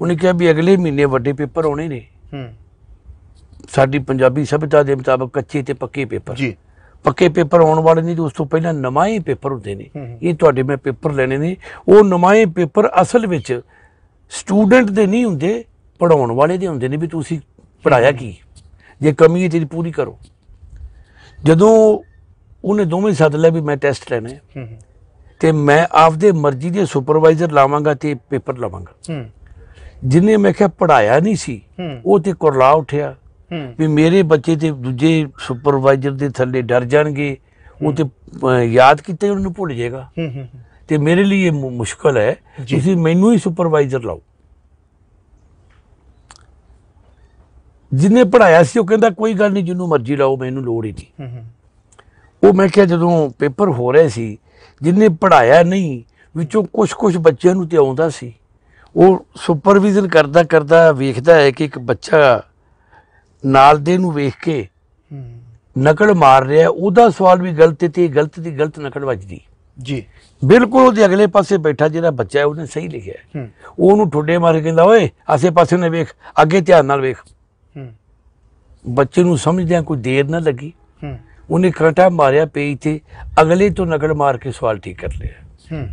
ਉਹਨੇ ਕਿਹਾ ਵੀ ਅਗਲੇ ਮਹੀਨੇ ਵੱਡੇ ਪੇਪਰ ਆਉਣੇ ਨੇ ਹੂੰ ਸਾਡੀ ਪੰਜਾਬੀ ਸਭਿਤਾ ਦੇ ਮੁਤਾਬਕ ਕੱਚੇ ਤੇ ਪੱਕੇ ਪੇਪਰ ਜੀ ਪੱਕੇ ਪੇਪਰ ਆਉਣ ਵਾਲੇ ਨਹੀਂ ਉਸ ਤੋਂ ਪਹਿਲਾਂ ਨਮਾਏ ਪੇਪਰ ਹੁੰਦੇ ਨੇ ਇਹ ਤੁਹਾਡੇ ਮੈਂ ਪੇਪਰ ਲੈਣੇ ਨੇ ਉਹ ਨਮਾਏ ਪੇਪਰ ਅਸਲ ਵਿੱਚ ਸਟੂਡੈਂਟ ਦੇ ਨਹੀਂ ਹੁੰਦੇ ਪੜਾਉਣ ਵਾਲੇ ਦੇ ਹੁੰਦੇ ਨੇ ਵੀ ਤੁਸੀਂ ਪੜਾਇਆ ਕੀ ਜੇ ਕਮੀ ਹੈ ਤੇਰੀ ਪੂਰੀ ਕਰੋ ਜਦੋਂ ਉਹਨੇ ਦੋਵੇਂ ਸੱਦ ਲਿਆ ਵੀ ਮੈਂ ਟੈਸਟ ਲੈਣਾ ਹੈ ਤੇ ਮੈਂ ਆਪਦੇ ਮਰਜ਼ੀ ਦੇ ਸੁਪਰਵਾਈਜ਼ਰ ਲਾਵਾਂਗਾ ਤੇ ਪੇਪਰ ਲਾਵਾਂਗਾ ਜਿਨੇ ਮੈਂ ਕਿਹਾ ਪੜਾਇਆ ਨਹੀਂ ਸੀ ਉਹ ਤੇ ਕੁਰਲਾ ਉਠਿਆ ਵੀ ਮੇਰੇ ਬੱਚੇ ਤੇ ਦੂਜੇ ਸੁਪਰਵਾਈਜ਼ਰ ਦੇ ਥੱਲੇ ਡਰ ਜਾਣਗੇ ਉਹ ਤੇ ਯਾਦ ਕੀਤੇ ਉਹਨੂੰ ਭੁੱਲ ਜਾਏਗਾ ਤੇ ਮੇਰੇ ਲਈ ਇਹ ਮੁਸ਼ਕਲ ਹੈ ਤੁਸੀਂ ਮੈਨੂੰ ਹੀ ਸੁਪਰਵਾਈਜ਼ਰ ਲਾਓ ਜਿਨੇ ਪੜਾਇਆ ਸੀ ਉਹ ਕਹਿੰਦਾ ਕੋਈ ਗੱਲ ਨਹੀਂ ਜਿੰਨੂੰ ਮਰਜ਼ੀ ਲਾਓ ਮੈਨੂੰ ਲੋੜ ਹੀ ਨਹੀਂ ਉਹ ਮੈਂ ਕਿਹਾ ਜਦੋਂ ਪੇਪਰ ਹੋ ਰਹੇ ਸੀ ਜਿਨੇ ਪੜਾਇਆ ਨਹੀਂ ਵਿੱਚੋਂ ਕੁਝ-ਕੁਝ ਬੱਚਿਆਂ ਨੂੰ ਤੇ ਆਉਂਦਾ ਸੀ ਉਹ ਸੁਪਰਵਿਜ਼ਨ ਕਰਦਾ ਕਰਦਾ ਵੇਖਦਾ ਹੈ ਕਿ ਇੱਕ ਬੱਚਾ ਨਾਲ ਦੇ ਨੂੰ ਵੇਖ ਕੇ ਨਕਲ ਮਾਰ ਰਿਹਾ ਉਹਦਾ ਸਵਾਲ ਵੀ ਗਲਤ ਤੇ ਗਲਤ ਦੀ ਗਲਤ ਨਕਲ ਵੱਜਦੀ ਜੀ ਬਿਲਕੁਲ ਉਹਦੇ ਅਗਲੇ ਪਾਸੇ ਬੈਠਾ ਜਿਹੜਾ ਬੱਚਾ ਹੈ ਉਹਨੇ ਸਹੀ ਲਿਖਿਆ ਉਹਨੂੰ ਠੋਡੇ ਮਾਰ ਕੇ ਕਹਿੰਦਾ ਓਏ ਆਸੇ ਪਾਸੇ ਨੇ ਵੇਖ ਅੱਗੇ ਧਿਆਨ ਨਾਲ ਵੇਖ ਬੱਚੇ ਨੂੰ ਸਮਝਦਿਆਂ ਕੋਈ ਦੇਰ ਨਾ ਲੱਗੀ ਹੂੰ ਉਹਨੇ ਕਰਟਾ ਮਾਰਿਆ ਪੇਜ ਤੇ ਅਗਲੇ ਤੋਂ ਨਕਲ ਮਾਰ ਕੇ ਸਵਾਲ ਠੀਕ ਕਰ ਲਿਆ ਹੂੰ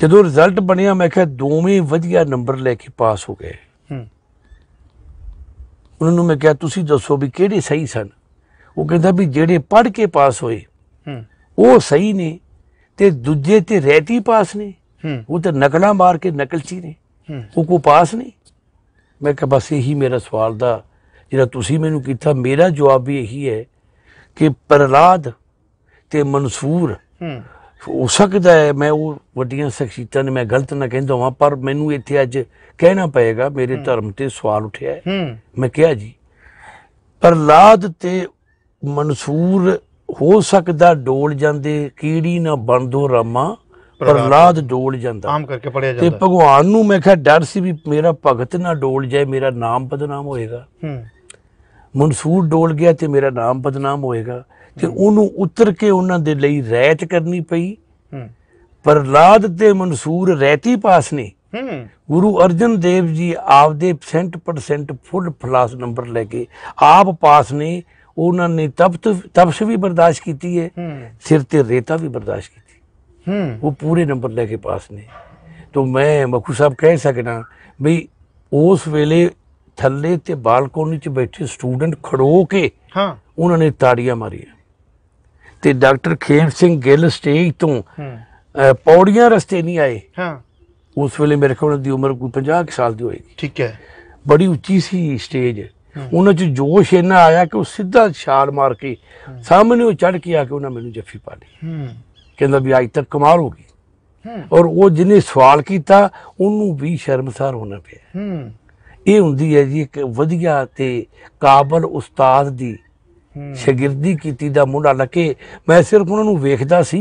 ਜਦੋਂ ਰਿਜ਼ਲਟ ਬਣਿਆ ਮੈਂ ਕਿਹਾ ਦੋਵੇਂ ਵਧੀਆ ਨੰਬਰ ਲੈ ਕੇ ਪਾਸ ਹੋ ਗਏ ਉਹਨਾਂ ਨੂੰ ਮੈਂ ਕਿਹਾ ਤੁਸੀਂ ਦੱਸੋ ਵੀ ਕਿਹੜੇ ਸਹੀ ਸਨ ਉਹ ਕਹਿੰਦਾ ਵੀ ਜਿਹੜੇ ਪੜ੍ਹ ਕੇ ਪਾਸ ਹੋਏ ਉਹ ਸਹੀ ਨੇ ਤੇ ਦੂਜੇ ਤੇ ਰਹਿਤੀ ਪਾਸ ਨੇ ਉਹ ਤਾਂ ਨਕਲਾਂ ਮਾਰ ਕੇ ਨਕਲਚੀ ਨੇ ਉਹ ਕੋ ਪਾਸ ਨਹੀਂ ਮੈਂ ਕਿਹਾ ਬਸ ਇਹੀ ਮੇਰਾ ਸਵਾਲ ਦਾ ਜਿਹੜਾ ਤੁਸੀਂ ਮੈਨੂੰ ਕੀਤਾ ਮੇਰਾ ਜਵਾਬ ਵੀ ਇਹੀ ਹੈ ਕਿ ਪ੍ਰਲਾਦ ਤੇ ਮਨਸੂਰ ਹੂੰ ਹੋ ਸਕਦਾ ਹੈ ਮੈਂ ਉਹ ਵੱਡੀਆਂ ਸਖਸ਼ੀਤਾਂ ਨੇ ਮੈਂ ਗਲਤ ਨਾ ਕਹਿੰਦਾ ਹਾਂ ਪਰ ਮੈਨੂੰ ਇੱਥੇ ਅੱਜ ਕਹਿਣਾ ਪਏਗਾ ਮੇਰੇ ਧਰਮ ਤੇ ਸਵਾਲ ਉੱਠਿਆ ਹੈ ਮੈਂ ਕਿਹਾ ਜੀ ਪ੍ਰਲਾਦ ਤੇ ਮਨਸੂਰ ਹੋ ਸਕਦਾ ਡੋਲ ਜਾਂਦੇ ਕੀੜੀ ਨਾ ਬਣਦੋ ਰਾਮਾ ਪ੍ਰਲਾਦ ਡੋਲ ਜਾਂਦਾ ਆਮ ਕਰਕੇ ਪੜਿਆ ਜਾਂਦਾ ਤੇ ਭਗਵਾਨ ਨੂੰ ਮੈਂ ਕਿਹਾ ਡਰ ਸੀ ਵੀ ਮੇਰਾ ਭਗਤ ਨਾ ਡੋਲ ਜਾਏ ਮੇਰਾ ਨਾਮ ਬਦਨਾਮ ਹੋਏਗਾ ਹੂੰ ਮਨਸੂਰ ਡੋਲ ਗਿਆ ਤੇ ਮੇਰਾ ਨਾਮ ਬਦਨਾਮ ਹੋਏਗਾ ਤੇ ਉਹਨੂੰ ਉਤਰ ਕੇ ਉਹਨਾਂ ਦੇ ਲਈ ਰੈਤ ਕਰਨੀ ਪਈ ਪ੍ਰਲਾਦ ਤੇ ਮਨਸੂਰ ਰੈਤੀ ਪਾਸ ਨੇ ਗੁਰੂ ਅਰਜਨ ਦੇਵ ਜੀ ਆਪਦੇ 100% ਫੁੱਲ ਫਲਾਸ ਨੰਬਰ ਲੈ ਕੇ ਆਪ ਪਾਸ ਨੇ ਉਹਨਾਂ ਨੇ ਤਪ ਤਪਸ ਵੀ ਬਰਦਾਸ਼ਤ ਕੀਤੀ ਹੈ ਸਿਰ ਤੇ ਰੇਤਾ ਵੀ ਬਰਦਾਸ਼ਤ ਕੀਤੀ ਉਹ ਪੂਰੇ ਨੰਬਰ ਲੈ ਕੇ ਪਾਸ ਨੇ ਤੋਂ ਮੈਂ ਮਖੂ ਸਾਹਿਬ ਕਹਿ ਸਕਦਾ ਵੀ ਉਸ ਵੇਲੇ ਥੱਲੇ ਤੇ ਬਾਲਕੋਨੀ 'ਚ ਬੈਠੇ ਸਟੂਡੈਂਟ ਖੜੋ ਕੇ ਹਾਂ ਉਹਨਾਂ ਨੇ ਤਾੜੀਆਂ ਮਾਰੀਆਂ ਤੇ ਡਾਕਟਰ ਖੇਮ ਸਿੰਘ ਗਿੱਲ ਸਟੇਜ ਤੋਂ ਪੌੜੀਆਂ ਰਸਤੇ ਨਹੀਂ ਆਏ ਹਾਂ ਉਸ ਵੇਲੇ ਮੇਰੇ ਕੋਲ ਦੀ ਉਮਰ ਕੋਈ 50 ਸਾਲ ਦੀ ਹੋਏਗੀ ਠੀਕ ਹੈ ਬੜੀ ਉੱਚੀ ਸੀ ਸਟੇਜ ਉਹਨਾਂ 'ਚ ਜੋਸ਼ ਇਹਨਾਂ ਆਇਆ ਕਿ ਉਹ ਸਿੱਧਾ ਛਾਲ ਮਾਰ ਕੇ ਸਾਹਮਣੇ ਉਹ ਚੜ ਕੇ ਆ ਕੇ ਉਹਨਾਂ ਮੈਨੂੰ ਜੱਫੀ ਪਾ ਲਈ ਕਹਿੰਦਾ ਵੀ ਅੱਜ ਤੱਕ ਕਮਾਲ ਹੋ ਗਈ ਔਰ ਉਹ ਜਿਹਨੇ ਸਵਾਲ ਕੀਤਾ ਉਹਨੂੰ ਵੀ ਸ਼ਰਮਸਾਰ ਹੋਣਾ ਪਿਆ ਇਹ ਹੁੰਦੀ ਹੈ ਜੀ ਇੱਕ ਵਧੀਆ ਤੇ ਕਾਬਲ ਉਸਤਾਦ ਦੀ ਸ਼ਾਗਿਰਦੀ ਕੀਤੀ ਦਾ ਮੁੰਡਾ ਲੱਕੇ ਮੈਂ ਸਿਰਫ ਉਹਨਾਂ ਨੂੰ ਵੇਖਦਾ ਸੀ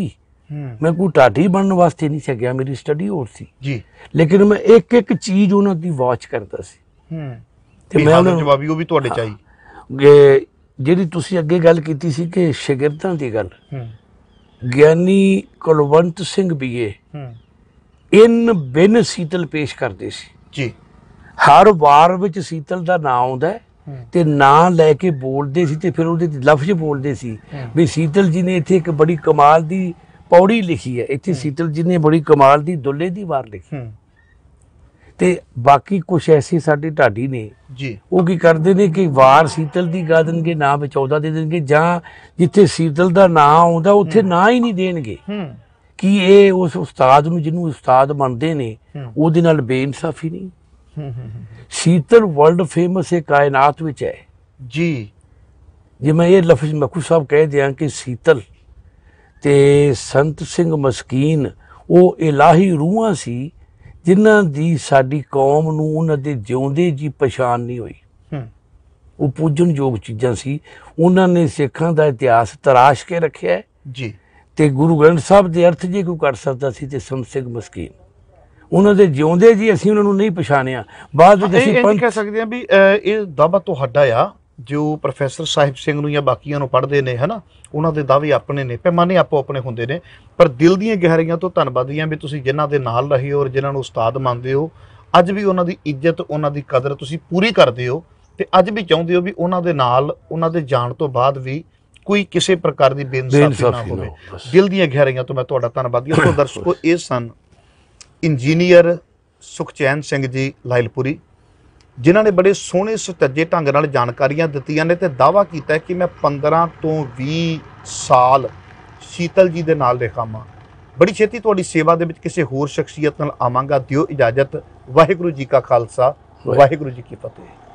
ਮੈਂ ਕੋਈ ਟਾਟੀ ਬਣਨ ਵਾਸਤੇ ਨਹੀਂ ਸਕਿਆ ਮੇਰੀ ਸਟੱਡੀ ਹੋਰ ਸੀ ਜੀ ਲੇਕਿਨ ਮੈਂ ਇੱਕ ਇੱਕ ਚੀਜ਼ ਉਹਨਾਂ ਦੀ ਵਾਚ ਕਰਦਾ ਸੀ ਤੇ ਮੈਂ ਉਹਨਾਂ ਜਵਾਬੀ ਉਹ ਵੀ ਤੁਹਾਡੇ ਆਈ ਜਿਹੜੀ ਤੁਸੀਂ ਅੱਗੇ ਗੱਲ ਕੀਤੀ ਸੀ ਕਿ ਸ਼ਾਗਿਰਦਾਂ ਦੀ ਗੱਲ ਗਿਆਨੀ ਕੁਲਵੰਤ ਸਿੰਘ ਹੂੰ ਇਨ ਬਿਨ ਸੀਤਲ ਪੇਸ਼ ਕਰਦੇ ਸੀ ਜੀ ਹਰ ਵਾਰ ਵਿੱਚ ਸੀਤਲ ਦਾ ਨਾਮ ਆਉਂਦਾ ਤੇ ਨਾਂ ਲੈ ਕੇ ਬੋਲਦੇ ਸੀ ਤੇ ਫਿਰ ਉਹਦੇ ਲਫ਼ਜ਼ ਬੋਲਦੇ ਸੀ ਵੀ ਸੀਤਲ ਜੀ ਨੇ ਇੱਥੇ ਇੱਕ ਬੜੀ ਕਮਾਲ ਦੀ ਪੌੜੀ ਲਿਖੀ ਹੈ ਇੱਥੇ ਸੀਤਲ ਜੀ ਨੇ ਬੜੀ ਕਮਾਲ ਦੀ ਦੁੱਲੇ ਦੀ ਵਾਰ ਲਿਖੀ ਤੇ ਬਾਕੀ ਕੁਝ ਐਸੀ ਸਾਡੀ ਢਾਡੀ ਨੇ ਜੀ ਉਹ ਕੀ ਕਰਦੇ ਨੇ ਕਿ ਵਾਰ ਸੀਤਲ ਦੀ ਗਾ ਦੇਣਗੇ ਨਾਂ ਵਿੱਚ 14 ਦੇ ਦੇਣਗੇ ਜਾਂ ਜਿੱਥੇ ਸੀਤਲ ਦਾ ਨਾਂ ਆਉਂਦਾ ਉੱਥੇ ਨਾਂ ਹੀ ਨਹੀਂ ਦੇਣਗੇ ਕੀ ਇਹ ਉਸ ਉਸਤਾਦ ਨੂੰ ਜਿਹਨੂੰ ਉਸਤਾਦ ਮੰਨਦੇ ਨੇ ਉਹਦੇ ਨਾਲ ਬੇਇਨਸਾਫੀ ਨਹੀਂ ਸੀਤਲ ਵਰਲਡ ਫੇਮਸ ਹੈ ਕਾਇਨਾਤ ਵਿੱਚ ਹੈ ਜੀ ਜੇ ਮੈਂ ਇਹ ਲਫ਼ਜ਼ ਮੱਖੂ ਸਾਹਿਬ ਕਹਿ ਦਿਆਂ ਕਿ ਸੀਤਲ ਤੇ ਸੰਤ ਸਿੰਘ ਮਸਕੀਨ ਉਹ ਇਲਾਹੀ ਰੂਹਾਂ ਸੀ ਜਿਨ੍ਹਾਂ ਦੀ ਸਾਡੀ ਕੌਮ ਨੂੰ ਉਹਨਾਂ ਦੇ ਜਿਉਂਦੇ ਜੀ ਪਛਾਣ ਨਹੀਂ ਹੋਈ ਉਹ ਪੂਜਣਯੋਗ ਚੀਜ਼ਾਂ ਸੀ ਉਹਨਾਂ ਨੇ ਸਿੱਖਾਂ ਦਾ ਇਤਿਹਾਸ ਤਰਾਸ਼ ਕੇ ਰੱਖਿਆ ਜੀ ਤੇ ਗੁਰੂ ਗ੍ਰੰਥ ਸਾਹਿਬ ਦੇ ਅਰਥ ਜੇ ਕੋਈ ਕਰ ਸਕਦਾ ਸੀ ਤੇ ਸੰਤ ਸਿੰਘ ਮਸਕੀਨ ਉਹਨਾਂ ਦੇ ਜਿਉਂਦੇ ਜੀ ਅਸੀਂ ਉਹਨਾਂ ਨੂੰ ਨਹੀਂ ਪਛਾਣਿਆ ਬਾਅਦ ਵਿੱਚ ਅਸੀਂ ਪੰਜ ਕਹਿ ਸਕਦੇ ਆ ਵੀ ਇਹ ਦਾਵਾ ਤੁਹਾਡਾ ਆ ਜੋ ਪ੍ਰੋਫੈਸਰ ਸਾਹਿਬ ਸਿੰਘ ਨੂੰ ਜਾਂ ਬਾਕੀਆਂ ਨੂੰ ਪੜ੍ਹਦੇ ਨੇ ਹਨਾ ਉਹਨਾਂ ਦੇ ਦਾਅਵੇ ਆਪਣੇ ਨੇ ਪੈਮਾਨੇ ਆਪੋ ਆਪਣੇ ਹੁੰਦੇ ਨੇ ਪਰ ਦਿਲ ਦੀਆਂ ਗਹਿਰਾਈਆਂ ਤੋਂ ਧੰਨਵਾਦੀਆਂ ਵੀ ਤੁਸੀਂ ਜਿਨ੍ਹਾਂ ਦੇ ਨਾਲ ਰਹੇ ਹੋ ਔਰ ਜਿਨ੍ਹਾਂ ਨੂੰ ਉਸਤਾਦ ਮੰਨਦੇ ਹੋ ਅੱਜ ਵੀ ਉਹਨਾਂ ਦੀ ਇੱਜ਼ਤ ਉਹਨਾਂ ਦੀ ਕਦਰ ਤੁਸੀਂ ਪੂਰੀ ਕਰਦੇ ਹੋ ਤੇ ਅੱਜ ਵੀ ਚਾਹੁੰਦੇ ਹੋ ਵੀ ਉਹਨਾਂ ਦੇ ਨਾਲ ਉਹਨਾਂ ਦੇ ਜਾਣ ਤੋਂ ਬਾਅਦ ਵੀ ਕੋਈ ਕਿਸੇ ਪ੍ਰਕਾਰ ਦੀ ਬੇਇਨਸਾਫੀ ਨਾ ਹੋਵੇ ਦਿਲ ਦੀਆਂ ਗਹਿਰਾਈਆਂ ਤੋਂ ਮੈਂ ਤੁਹਾਡਾ ਧੰਨਵਾਦੀ ਹਾਂ ਸੋ ਦਰਸ਼ਕੋ ਇਹ ਸਨ ਇੰਜੀਨੀਅਰ ਸੁਖਚੈਨ ਸਿੰਘ ਜੀ ਲਾਇਲਪੁਰੀ ਜਿਨ੍ਹਾਂ ਨੇ ਬੜੇ ਸੋਹਣੇ ਸੁਤੱਜੇ ਢੰਗ ਨਾਲ ਜਾਣਕਾਰੀਆਂ ਦਿੱਤੀਆਂ ਨੇ ਤੇ ਦਾਵਾ ਕੀਤਾ ਕਿ ਮੈਂ 15 ਤੋਂ 20 ਸਾਲ ਸ਼ੀਤਲ ਜੀ ਦੇ ਨਾਲ ਰਹਾਵਾਂ ਬੜੀ ਛੇਤੀ ਤੁਹਾਡੀ ਸੇਵਾ ਦੇ ਵਿੱਚ ਕਿਸੇ ਹੋਰ ਸ਼ਖਸੀਅਤ ਨਾਲ ਆਵਾਂਗਾ ਦਿਓ ਇਜਾਜ਼ਤ ਵਾਹਿਗੁਰੂ ਜੀ ਕਾ ਖਾਲਸਾ ਵਾਹਿਗੁਰੂ ਜੀ ਕੀ ਫਤਿਹ